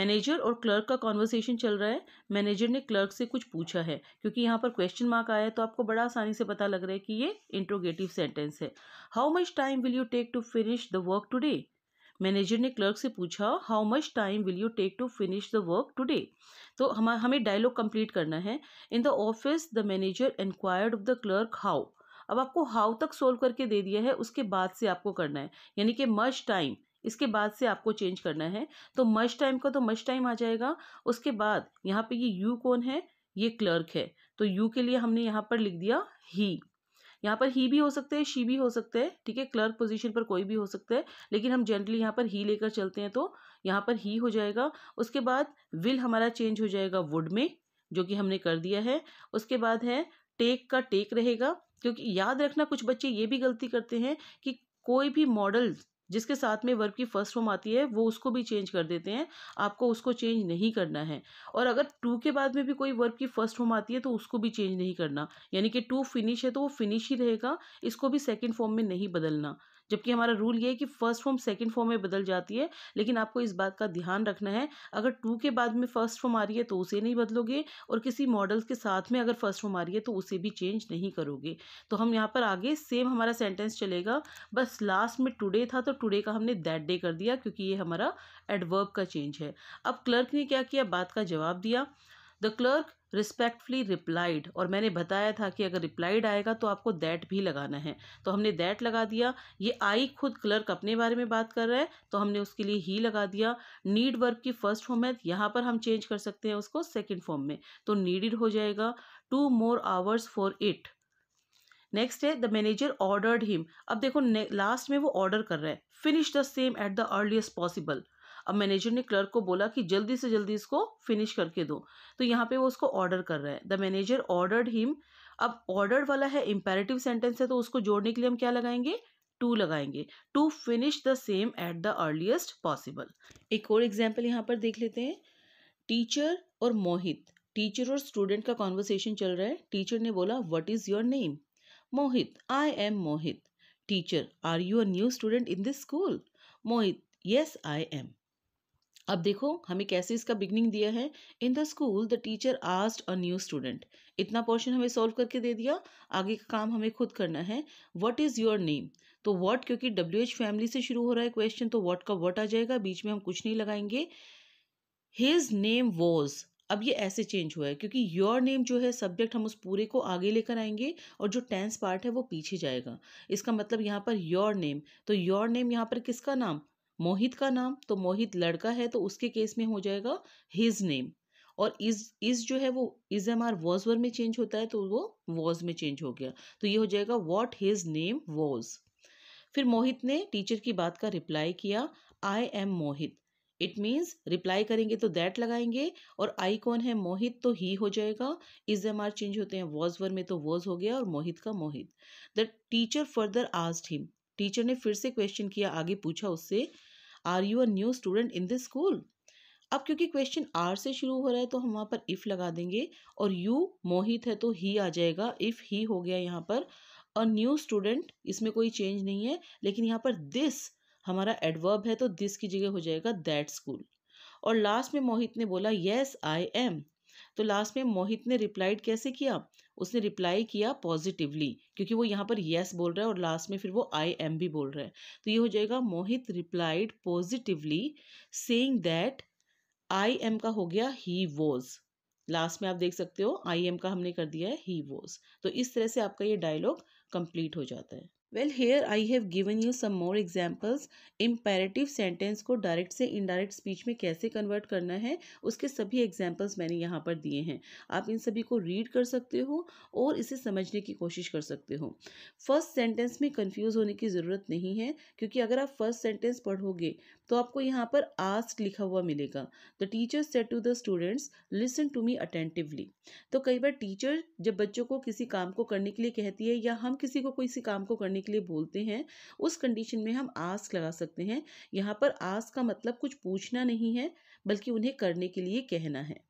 मैनेजर और क्लर्क का कॉन्वर्सेशन चल रहा है मैनेजर ने क्लर्क से कुछ पूछा है क्योंकि यहाँ पर क्वेश्चन मार्क आया है तो आपको बड़ा आसानी से पता लग रहा है कि ये इंट्रोगेटिव सेंटेंस है how much time will you take to finish the work today manager ने क्लर्क से पूछा how much time will you take to finish the work today तो हम हमें डायलॉग कंप्लीट करना है in the office the manager enquired of the clerk how अब आपको हाउ तक सोल्व करके दे दिया है उसके बाद से आपको करना है यानी कि मच टाइम इसके बाद से आपको चेंज करना है तो मच टाइम का तो मच टाइम आ जाएगा उसके बाद यहाँ पे ये यू कौन है ये क्लर्क है तो यू के लिए हमने यहाँ पर लिख दिया ही यहाँ पर ही भी हो सकते हैं शी भी हो सकते हैं ठीक है क्लर्क पोजीशन पर कोई भी हो सकता है लेकिन हम जनरली यहाँ पर ही लेकर चलते हैं तो यहाँ पर ही हो जाएगा उसके बाद विल हमारा चेंज हो जाएगा वुड में जो कि हमने कर दिया है उसके बाद है टेक का टेक रहेगा क्योंकि याद रखना कुछ बच्चे ये भी गलती करते हैं कि कोई भी मॉडल्स जिसके साथ में वर्ब की फर्स्ट फॉर्म आती है वो उसको भी चेंज कर देते हैं आपको उसको चेंज नहीं करना है और अगर टू के बाद में भी कोई वर्ब की फर्स्ट फॉर्म आती है तो उसको भी चेंज नहीं करना यानी कि टू फिनिश है तो वो फिनिश ही रहेगा इसको भी सेकेंड फॉर्म में नहीं बदलना जबकि हमारा रूल ये है कि फर्स्ट फॉर्म सेकेंड फॉर्म में बदल जाती है लेकिन आपको इस बात का ध्यान रखना है अगर टू के बाद में फर्स्ट फॉर्म आ रही है तो उसे नहीं बदलोगे और किसी मॉडल्स के साथ में अगर फर्स्ट फॉर्म आ रही है तो उसे भी चेंज नहीं करोगे तो हम यहाँ पर आगे सेम हमारा सेंटेंस चलेगा बस लास्ट में टुडे था तो टुडे का हमने दैट डे कर दिया क्योंकि ये हमारा एडवर्ब का चेंज है अब क्लर्क ने क्या किया बात का जवाब दिया द क्लर्क रिस्पेक्टफुली रिप्लाइड और मैंने बताया था कि अगर रिप्लाइड आएगा तो आपको दैट भी लगाना है तो हमने दैट लगा दिया ये आई खुद क्लर्क अपने बारे में बात कर रहा है तो हमने उसके लिए ही लगा दिया नीड वर्ब की फर्स्ट फॉर्म है यहाँ पर हम चेंज कर सकते हैं उसको सेकेंड फॉर्म में तो नीडिड हो जाएगा two more hours for it next है द मैनेजर ऑर्डर्ड हिम अब देखो लास्ट में वो ऑर्डर कर रहा है finish the same at the earliest possible अब मैनेजर ने क्लर्क को बोला कि जल्दी से जल्दी इसको फिनिश करके दो तो यहाँ पे वो उसको ऑर्डर कर रहा है द मैनेजर ऑर्डर्ड हिम अब ऑर्डर्ड वाला है इम्पेरेटिव सेंटेंस है तो उसको जोड़ने के लिए हम क्या लगाएंगे टू लगाएंगे to finish the same at the earliest possible एक और एग्जाम्पल यहाँ पर देख लेते हैं टीचर और मोहित टीचर और स्टूडेंट का कॉन्वर्सेशन चल रहा है टीचर ने बोला what is your name Mohit I am Mohit teacher are you a new student in this school Mohit yes I am अब देखो हमें कैसे इसका बिगनिंग दिया है in the school the teacher asked a new student इतना पोर्शन हमें सॉल्व करके दे दिया आगे का काम हमें खुद करना है वट इज़ योर नेम तो वॉट क्योंकि डब्ल्यू एच फैमिली से शुरू हो रहा है क्वेश्चन तो वॉट का वॉट आ जाएगा बीच में हम कुछ नहीं लगाएंगे हिज नेम वॉज अब ये ऐसे चेंज हुआ है क्योंकि योर नेम जो है सब्जेक्ट हम उस पूरे को आगे लेकर आएंगे और जो टेंस पार्ट है वो पीछे जाएगा इसका मतलब यहाँ पर योर नेम तो योर नेम यहाँ पर किसका नाम मोहित का नाम तो मोहित लड़का है तो उसके केस में हो जाएगा हिज नेम और इज इज जो है वो is am are was were में चेंज होता है तो वो वॉज में चेंज हो गया तो ये हो जाएगा वॉट हिज नेम वॉज फिर मोहित ने टीचर की बात का रिप्लाई किया I am Mohit it means reply करेंगे तो दैट लगाएंगे और आई कौन है मोहित तो ही हो जाएगा इज एम आर चेंज होते हैं वॉज वर में तो वॉज हो गया और मोहित का Mohit the teacher further asked him teacher ने फिर से क्वेश्चन किया आगे पूछा उससे are you a new student in this school अब क्योंकि क्वेश्चन आर से शुरू हो रहा है तो हम वहाँ पर इफ़ लगा देंगे और यू मोहित है तो ही आ जाएगा इफ़ ही हो गया यहाँ पर और न्यू स्टूडेंट इसमें कोई चेंज नहीं है लेकिन यहाँ पर दिस हमारा एडवर्ब है तो दिस की जगह हो जाएगा दैट स्कूल और लास्ट में मोहित ने बोला येस आई एम तो लास्ट में मोहित ने रिप्लाइड कैसे किया उसने रिप्लाई किया पॉजिटिवली क्योंकि वो यहाँ पर येस बोल रहा है और लास्ट में फिर वो आई एम भी बोल रहा है तो ये हो जाएगा Mohit replied positively saying that I am का हो गया ही वॉज लास्ट में आप देख सकते हो आई एम का हमने कर दिया है ही वॉज तो इस तरह से आपका ये डायलॉग कंप्लीट हो जाता है well here I have given you some more examples imperative sentence को डायरेक्ट से इनडायरेक्ट स्पीच में कैसे कन्वर्ट करना है उसके सभी एग्जाम्पल्स मैंने यहाँ पर दिए हैं आप इन सभी को रीड कर सकते हो और इसे समझने की कोशिश कर सकते हो फर्स्ट सेंटेंस में कन्फ्यूज़ होने की ज़रूरत नहीं है क्योंकि अगर आप फर्स्ट सेंटेंस पढ़ोगे तो आपको यहाँ पर आस्क लिखा हुआ मिलेगा the teacher said to the students listen to me attentively तो कई बार टीचर जब बच्चों को किसी काम को करने के लिए कहती है या हम किसी को किसी काम को करने के लिए बोलते हैं उस कंडीशन में हम आस्क लगा सकते हैं यहाँ पर आस्क का मतलब कुछ पूछना नहीं है बल्कि उन्हें करने के लिए कहना है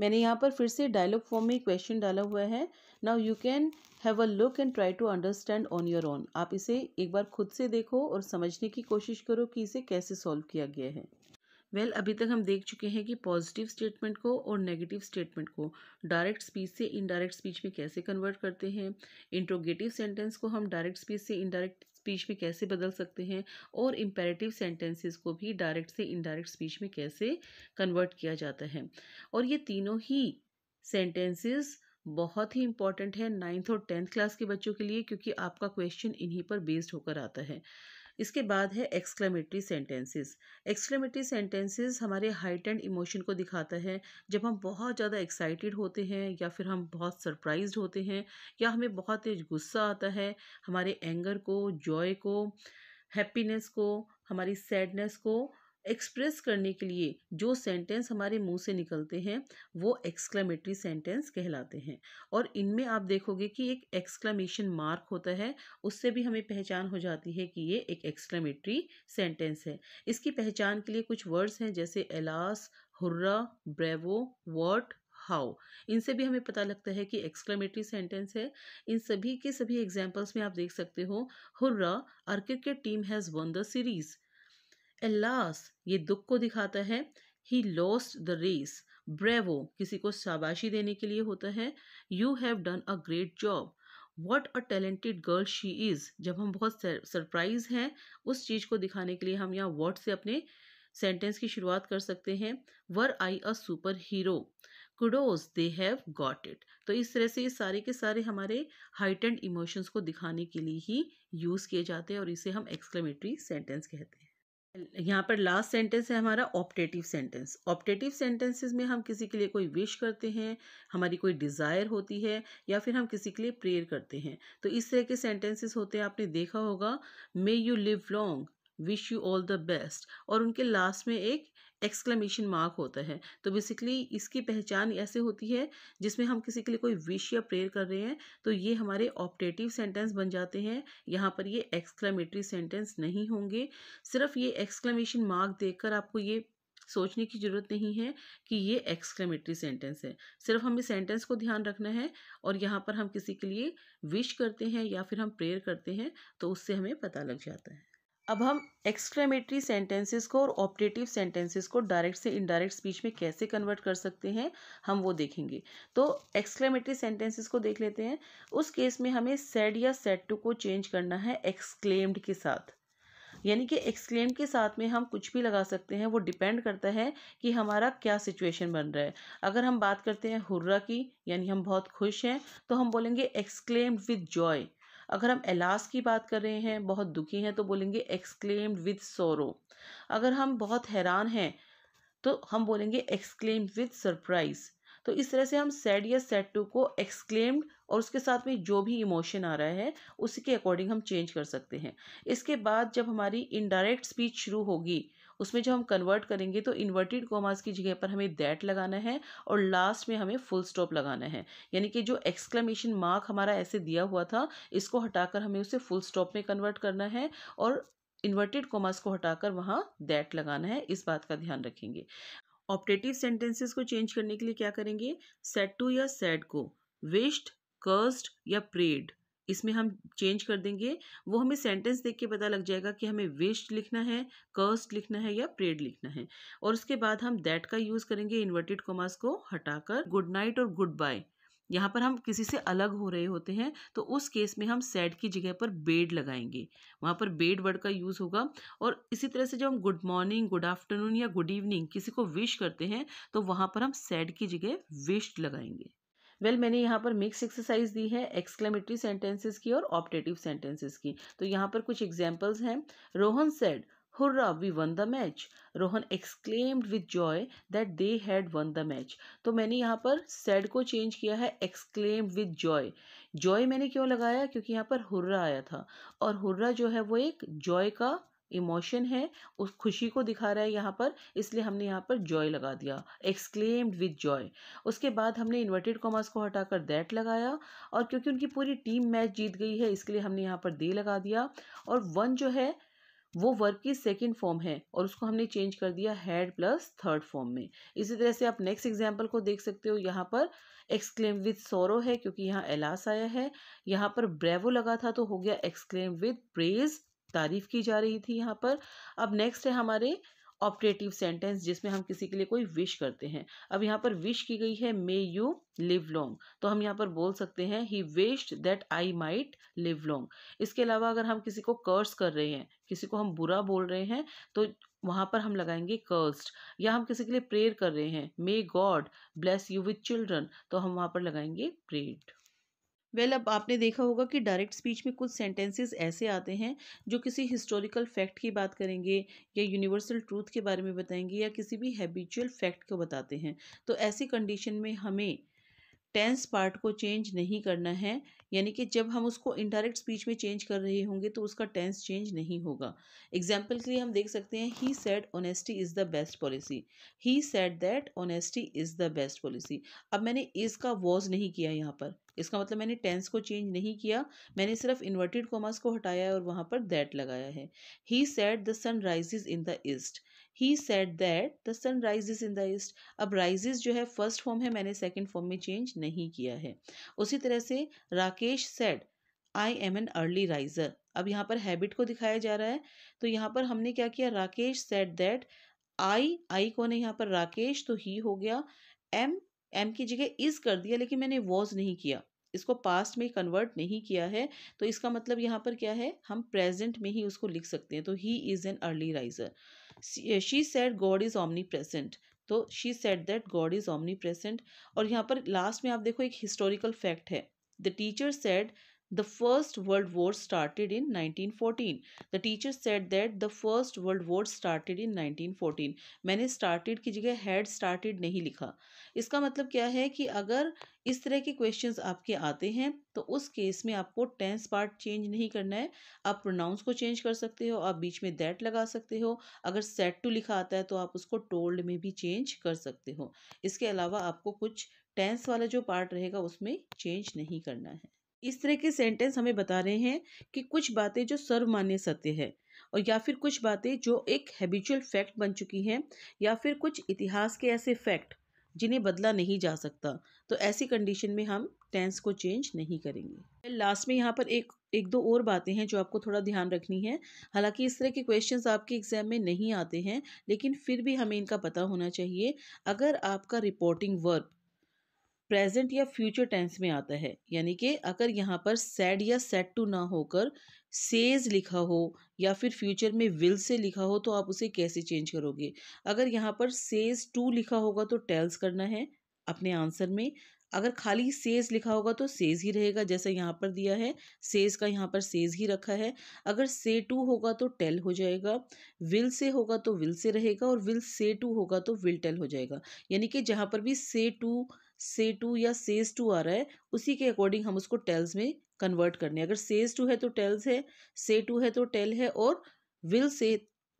मैंने यहाँ पर फिर से डायलॉग फॉर्म में क्वेश्चन डाला हुआ है now you can have a look and try to understand on your own आप इसे एक बार खुद से देखो और समझने की कोशिश करो कि इसे कैसे सॉल्व किया गया है वेल well, अभी तक हम देख चुके हैं कि पॉजिटिव स्टेटमेंट को और नेगेटिव स्टेटमेंट को डायरेक्ट स्पीच से इनडायरेक्ट स्पीच में कैसे कन्वर्ट करते हैं इंट्रोगेटिव सेंटेंस को हम डायरेक्ट स्पीच से इनडायरेक्ट स्पीच में कैसे बदल सकते हैं और इम्पेरेटिव सेंटेंसेस को भी डायरेक्ट से इनडायरेक्ट स्पीच में कैसे कन्वर्ट किया जाता है और ये तीनों ही सेंटेंसेस बहुत ही इंपॉर्टेंट है नाइन्थ और टेंथ क्लास के बच्चों के लिए क्योंकि आपका क्वेश्चन इन्हीं पर बेस्ड होकर आता है इसके बाद है एक्सक्लेमेटरी सेंटेंसेस एक्सक्लेमेटरी सेंटेंसेस हमारे हाइट एंड इमोशन को दिखाता है जब हम बहुत ज़्यादा एक्साइटेड होते हैं या फिर हम बहुत सरप्राइज होते हैं या हमें बहुत तेज गुस्सा आता है हमारे एंगर को जॉय को हैप्पीनेस को हमारी सैडनेस को एक्सप्रेस करने के लिए जो सेंटेंस हमारे मुंह से निकलते हैं वो एक्सक्लेमेटरी सेंटेंस कहलाते हैं और इनमें आप देखोगे कि एक एक्सक्लेमेशन मार्क होता है उससे भी हमें पहचान हो जाती है कि ये एक एक्सक्लेमेटरी सेंटेंस है इसकी पहचान के लिए कुछ वर्ड्स हैं जैसे alas hurrah bravo what how इनसे भी हमें पता लगता है कि एक्सक्लेमेटरी सेंटेंस है इन सभी के सभी एग्जाम्पल्स में आप देख सकते हो hurrah our cricket team has won the series alas ये दुख को दिखाता है he lost the race bravo किसी को शाबाशी देने के लिए होता है you have done a great job what a talented girl she is जब हम बहुत सरप्राइज हैं उस चीज़ को दिखाने के लिए हम यहाँ वॉट से अपने सेंटेंस की शुरुआत कर सकते हैं were I a superhero kudos they have got it तो इस तरह से ये सारे के सारे हमारे हाइट एंड इमोशंस को दिखाने के लिए ही यूज़ किए जाते हैं और इसे हम एक्सक्लेमेटरी सेंटेंस कहते हैं यहाँ पर लास्ट सेंटेंस है हमारा ऑप्टेटिव सेंटेंस ऑप्टेटिव सेंटेंसेस में हम किसी के लिए कोई विश करते हैं हमारी कोई डिज़ायर होती है या फिर हम किसी के लिए प्रेयर करते हैं तो इस तरह के सेंटेंसेस होते हैं आपने देखा होगा may you live long wish you all the best और उनके लास्ट में एक एक्सक्लेमेशन मार्क होता है तो बेसिकली इसकी पहचान ऐसे होती है जिसमें हम किसी के लिए कोई विश या प्रेयर कर रहे हैं तो ये हमारे ऑप्टेटिव सेंटेंस बन जाते हैं यहाँ पर ये एक्सक्लेमेटरी सेंटेंस नहीं होंगे सिर्फ ये एक्सक्लेमेशन मार्क देखकर आपको ये सोचने की ज़रूरत नहीं है कि ये एक्सक्लेमेटरी सेंटेंस है सिर्फ हमें सेंटेंस को ध्यान रखना है और यहाँ पर हम किसी के लिए विश करते हैं या फिर हम प्रेयर करते हैं तो उससे हमें पता लग जाता है अब हम एक्सक्लेमेटरी सेंटेंसेस को और ऑपरेटिव सेंटेंसेस को डायरेक्ट से इनडायरेक्ट स्पीच में कैसे कन्वर्ट कर सकते हैं हम वो देखेंगे तो एक्सक्लेमेटरी सेंटेंसेस को देख लेते हैं उस केस में हमें सेड या सेट टू को चेंज करना है एक्सक्लेम्ड के साथ यानी कि एक्सक्लेम के साथ में हम कुछ भी लगा सकते हैं वो डिपेंड करता है कि हमारा क्या सिचुएशन बन रहा है अगर हम बात करते हैं हुर्रा की यानी हम बहुत खुश हैं तो हम बोलेंगे एक्सक्लेम्ड विद जॉय अगर हम एलास की बात कर रहे हैं बहुत दुखी हैं तो बोलेंगे एक्सक्लेम्ड विद सोरो अगर हम बहुत हैरान हैं तो हम बोलेंगे एक्सक्लेम्ड विद सरप्राइज तो इस तरह से हम सैड या सेट टू को एक्सक्लेम्ड और उसके साथ में जो भी इमोशन आ रहा है उसके अकॉर्डिंग हम चेंज कर सकते हैं इसके बाद जब हमारी इनडायरेक्ट स्पीच शुरू होगी उसमें जो हम कन्वर्ट करेंगे तो इन्वर्टेड कॉमास की जगह पर हमें दैट लगाना है और लास्ट में हमें फुल स्टॉप लगाना है यानी कि जो एक्सक्लेमेशन मार्क हमारा ऐसे दिया हुआ था इसको हटाकर हमें उसे फुल स्टॉप में कन्वर्ट करना है और इन्वर्टेड कॉमास को हटाकर वहाँ दैट लगाना है इस बात का ध्यान रखेंगे ऑपरेटिव सेंटेंसेस को चेंज करने के लिए क्या करेंगे सेट टू या सेट को विश्ड कर्स्ड या प्रेड इसमें हम चेंज कर देंगे वो हमें सेंटेंस देख के पता लग जाएगा कि हमें वेस्ट लिखना है कर्स्ट लिखना है या प्रेड लिखना है और उसके बाद हम दैट का यूज़ करेंगे इन्वर्टेड कॉमास को हटाकर गुड नाइट और गुड बाय यहाँ पर हम किसी से अलग हो रहे होते हैं तो उस केस में हम सैड की जगह पर बेड लगाएंगे वहाँ पर बेड वर्ड का यूज़ होगा और इसी तरह से जब हम गुड मॉर्निंग गुड आफ्टरनून या गुड इवनिंग किसी को विश करते हैं तो वहाँ पर हम सैड की जगह विश्ड लगाएंगे वेल मैंने यहाँ पर मिक्स एक्सरसाइज दी है एक्सक्लेमेटरी सेंटेंसेस की और ऑप्टेटिव सेंटेंसेस की तो यहाँ पर कुछ एग्जाम्पल्स हैं Rohan said hurrah we won the match Rohan exclaimed with joy that they had won the match तो मैंने यहाँ पर सेड को चेंज किया है एक्सक्लेम्ड विद जॉय जॉय मैंने क्यों लगाया क्योंकि यहाँ पर हुर्रा आया था और हुर्रा जो है वो एक जॉय का इमोशन है उस खुशी को दिखा रहा है यहाँ पर इसलिए हमने यहाँ पर जॉय लगा दिया एक्सक्लेम्ड विद जॉय उसके बाद हमने इन्वर्टेड कॉमर्स को हटाकर दैट लगाया और क्योंकि उनकी पूरी टीम मैच जीत गई है इसके लिए हमने यहाँ पर दे लगा दिया और वन जो है वो वर्क की सेकेंड फॉर्म है और उसको हमने चेंज कर दिया हैड प्लस थर्ड फॉर्म में इसी तरह से आप नेक्स्ट एग्जाम्पल को देख सकते हो यहाँ पर एक्सक्लेम विद सोरो है क्योंकि यहाँ एलास आया है यहाँ पर ब्रेवो लगा था तो हो गया एक्सक्लेम विद प्रेज तारीफ की जा रही थी यहाँ पर अब नेक्स्ट है हमारे ऑपरेटिव सेंटेंस जिसमें हम किसी के लिए कोई विश करते हैं अब यहाँ पर विश की गई है मे यू लिव लॉन्ग तो हम यहाँ पर बोल सकते हैं he wished that I might live long इसके अलावा अगर हम किसी को कर्स कर रहे हैं किसी को हम बुरा बोल रहे हैं तो वहाँ पर हम लगाएंगे कर्स्ड या हम किसी के लिए प्रेयर कर रहे हैं may God bless you with children तो हम वहाँ पर लगाएंगे प्रेड वेल well, अब आपने देखा होगा कि डायरेक्ट स्पीच में कुछ सेंटेंसेस ऐसे आते हैं जो किसी हिस्टोरिकल फैक्ट की बात करेंगे या यूनिवर्सल ट्रूथ के बारे में बताएंगे या किसी भी हैबिचुअल फैक्ट को बताते हैं तो ऐसी कंडीशन में हमें टेंस पार्ट को चेंज नहीं करना है यानी कि जब हम उसको इनडायरेक्ट स्पीच में चेंज कर रहे होंगे तो उसका टेंस चेंज नहीं होगा एग्जाम्पल के लिए हम देख सकते हैं he said honesty is the best policy he said that honesty is the best policy अब मैंने इसका वॉज नहीं किया यहाँ पर इसका मतलब मैंने टेंस को चेंज नहीं किया मैंने सिर्फ इन्वर्टेड कॉमर्स को हटाया है और वहाँ पर दैट लगाया है he said the sun rise in the east he said that the sun rises in the east अब राइजेज जो है फर्स्ट फॉर्म है मैंने सेकेंड फॉर्म में चेंज नहीं किया है उसी तरह से Rakesh said I am an early riser अब यहाँ पर हैबिट को दिखाया जा रहा है तो यहाँ पर हमने क्या किया Rakesh said that I I कौन है यहाँ पर राकेश तो ही हो गया एम एम की जगह इज कर दिया लेकिन मैंने वॉज नहीं किया इसको पास्ट में कन्वर्ट नहीं किया है तो इसका मतलब यहाँ पर क्या है हम प्रेजेंट में ही उसको लिख सकते हैं तो he is an early riser she said God is omnipresent तो she said that God is omnipresent और यहाँ पर लास्ट में आप देखो एक हिस्टोरिकल फैक्ट है the teacher said the First World War started in 1914. The teacher said that the First World War started in 1914. मैंने started की जगह had started नहीं लिखा इसका मतलब क्या है कि अगर इस तरह के क्वेश्चंस आपके आते हैं तो उस केस में आपको टेंस पार्ट चेंज नहीं करना है आप प्रोनाउंस को चेंज कर सकते हो आप बीच में दैट लगा सकते हो अगर सेट टू लिखा आता है तो आप उसको टोल्ड में भी चेंज कर सकते हो इसके अलावा आपको कुछ टेंस वाला जो पार्ट रहेगा उसमें चेंज नहीं करना है इस तरह के सेंटेंस हमें बता रहे हैं कि कुछ बातें जो सर्वमान्य सत्य है और या फिर कुछ बातें जो एक हैबिचुअल फैक्ट बन चुकी हैं या फिर कुछ इतिहास के ऐसे फैक्ट जिन्हें बदला नहीं जा सकता तो ऐसी कंडीशन में हम टेंस को चेंज नहीं करेंगे लास्ट में यहाँ पर एक एक दो और बातें हैं जो आपको थोड़ा ध्यान रखनी है हालांकि इस तरह के क्वेश्चंस आपके एग्जाम में नहीं आते हैं लेकिन फिर भी हमें इनका पता होना चाहिए अगर आपका रिपोर्टिंग वर्क प्रेजेंट या फ्यूचर टेंस में आता है यानी कि अगर यहाँ पर सैड या सेट टू ना होकर सेज लिखा हो या फिर फ्यूचर में विल से लिखा हो तो आप उसे कैसे चेंज करोगे अगर यहाँ पर सेज टू लिखा होगा तो टेल्स करना है अपने आंसर में अगर खाली सेज लिखा होगा तो सेज ही रहेगा जैसा यहाँ पर दिया है सेज का यहाँ पर सेज ही रखा है अगर से टू होगा तो टेल हो जाएगा विल से होगा तो विल से रहेगा और विल से टू होगा तो विल टेल हो जाएगा यानी कि जहाँ पर भी से टू से टू या सेज टू आ रहा है उसी के अकॉर्डिंग हम उसको टेल्स में कन्वर्ट करने अगर सेज टू है तो टेल्स है से टू है तो टेल है और विल से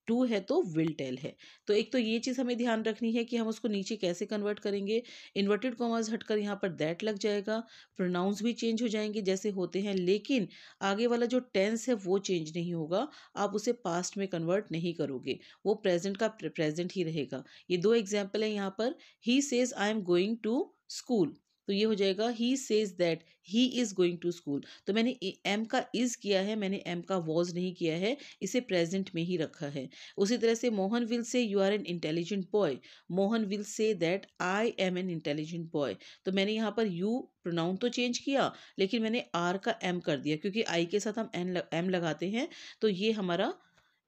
टू है तो विल टेल है तो एक तो ये चीज़ हमें ध्यान रखनी है कि हम उसको नीचे कैसे कन्वर्ट करेंगे इन्वर्टेड कॉमर्स हटकर यहाँ पर दैट लग जाएगा प्रोनाउंस भी चेंज हो जाएंगे जैसे होते हैं लेकिन आगे वाला जो टेंस है वो चेंज नहीं होगा आप उसे पास्ट में कन्वर्ट नहीं करोगे वो प्रेजेंट का प्रेजेंट ही रहेगा ये दो एग्जाम्पल है यहाँ पर he says I am going to school तो ये हो जाएगा he says that he is going to school तो मैंने एम का इज़ किया है मैंने एम का वॉज नहीं किया है इसे प्रेजेंट में ही रखा है उसी तरह से Mohan will say you are an intelligent boy Mohan will say that I am an intelligent boy तो मैंने यहाँ पर यू प्रोनाउन तो चेंज किया लेकिन मैंने आर का एम कर दिया क्योंकि आई के साथ हम एन एम लगाते हैं तो ये हमारा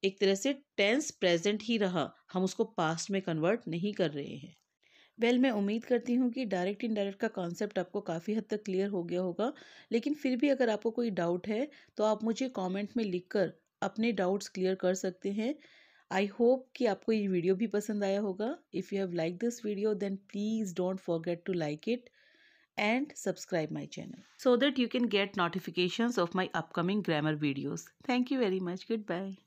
एक तरह से टेंस प्रेजेंट ही रहा हम उसको पास्ट में कन्वर्ट नहीं कर रहे हैं वेल well, मैं उम्मीद करती हूँ कि डायरेक्ट इनडायरेक्ट का कॉन्सेप्ट आपको काफ़ी हद तक क्लियर हो गया होगा लेकिन फिर भी अगर आपको कोई डाउट है तो आप मुझे कमेंट में लिखकर अपने डाउट्स क्लियर कर सकते हैं आई होप कि आपको ये वीडियो भी पसंद आया होगा if you have like this video then please don't forget to like it subscribe my channel so that you can get notification of my upcoming grammar videos thank you very much good bye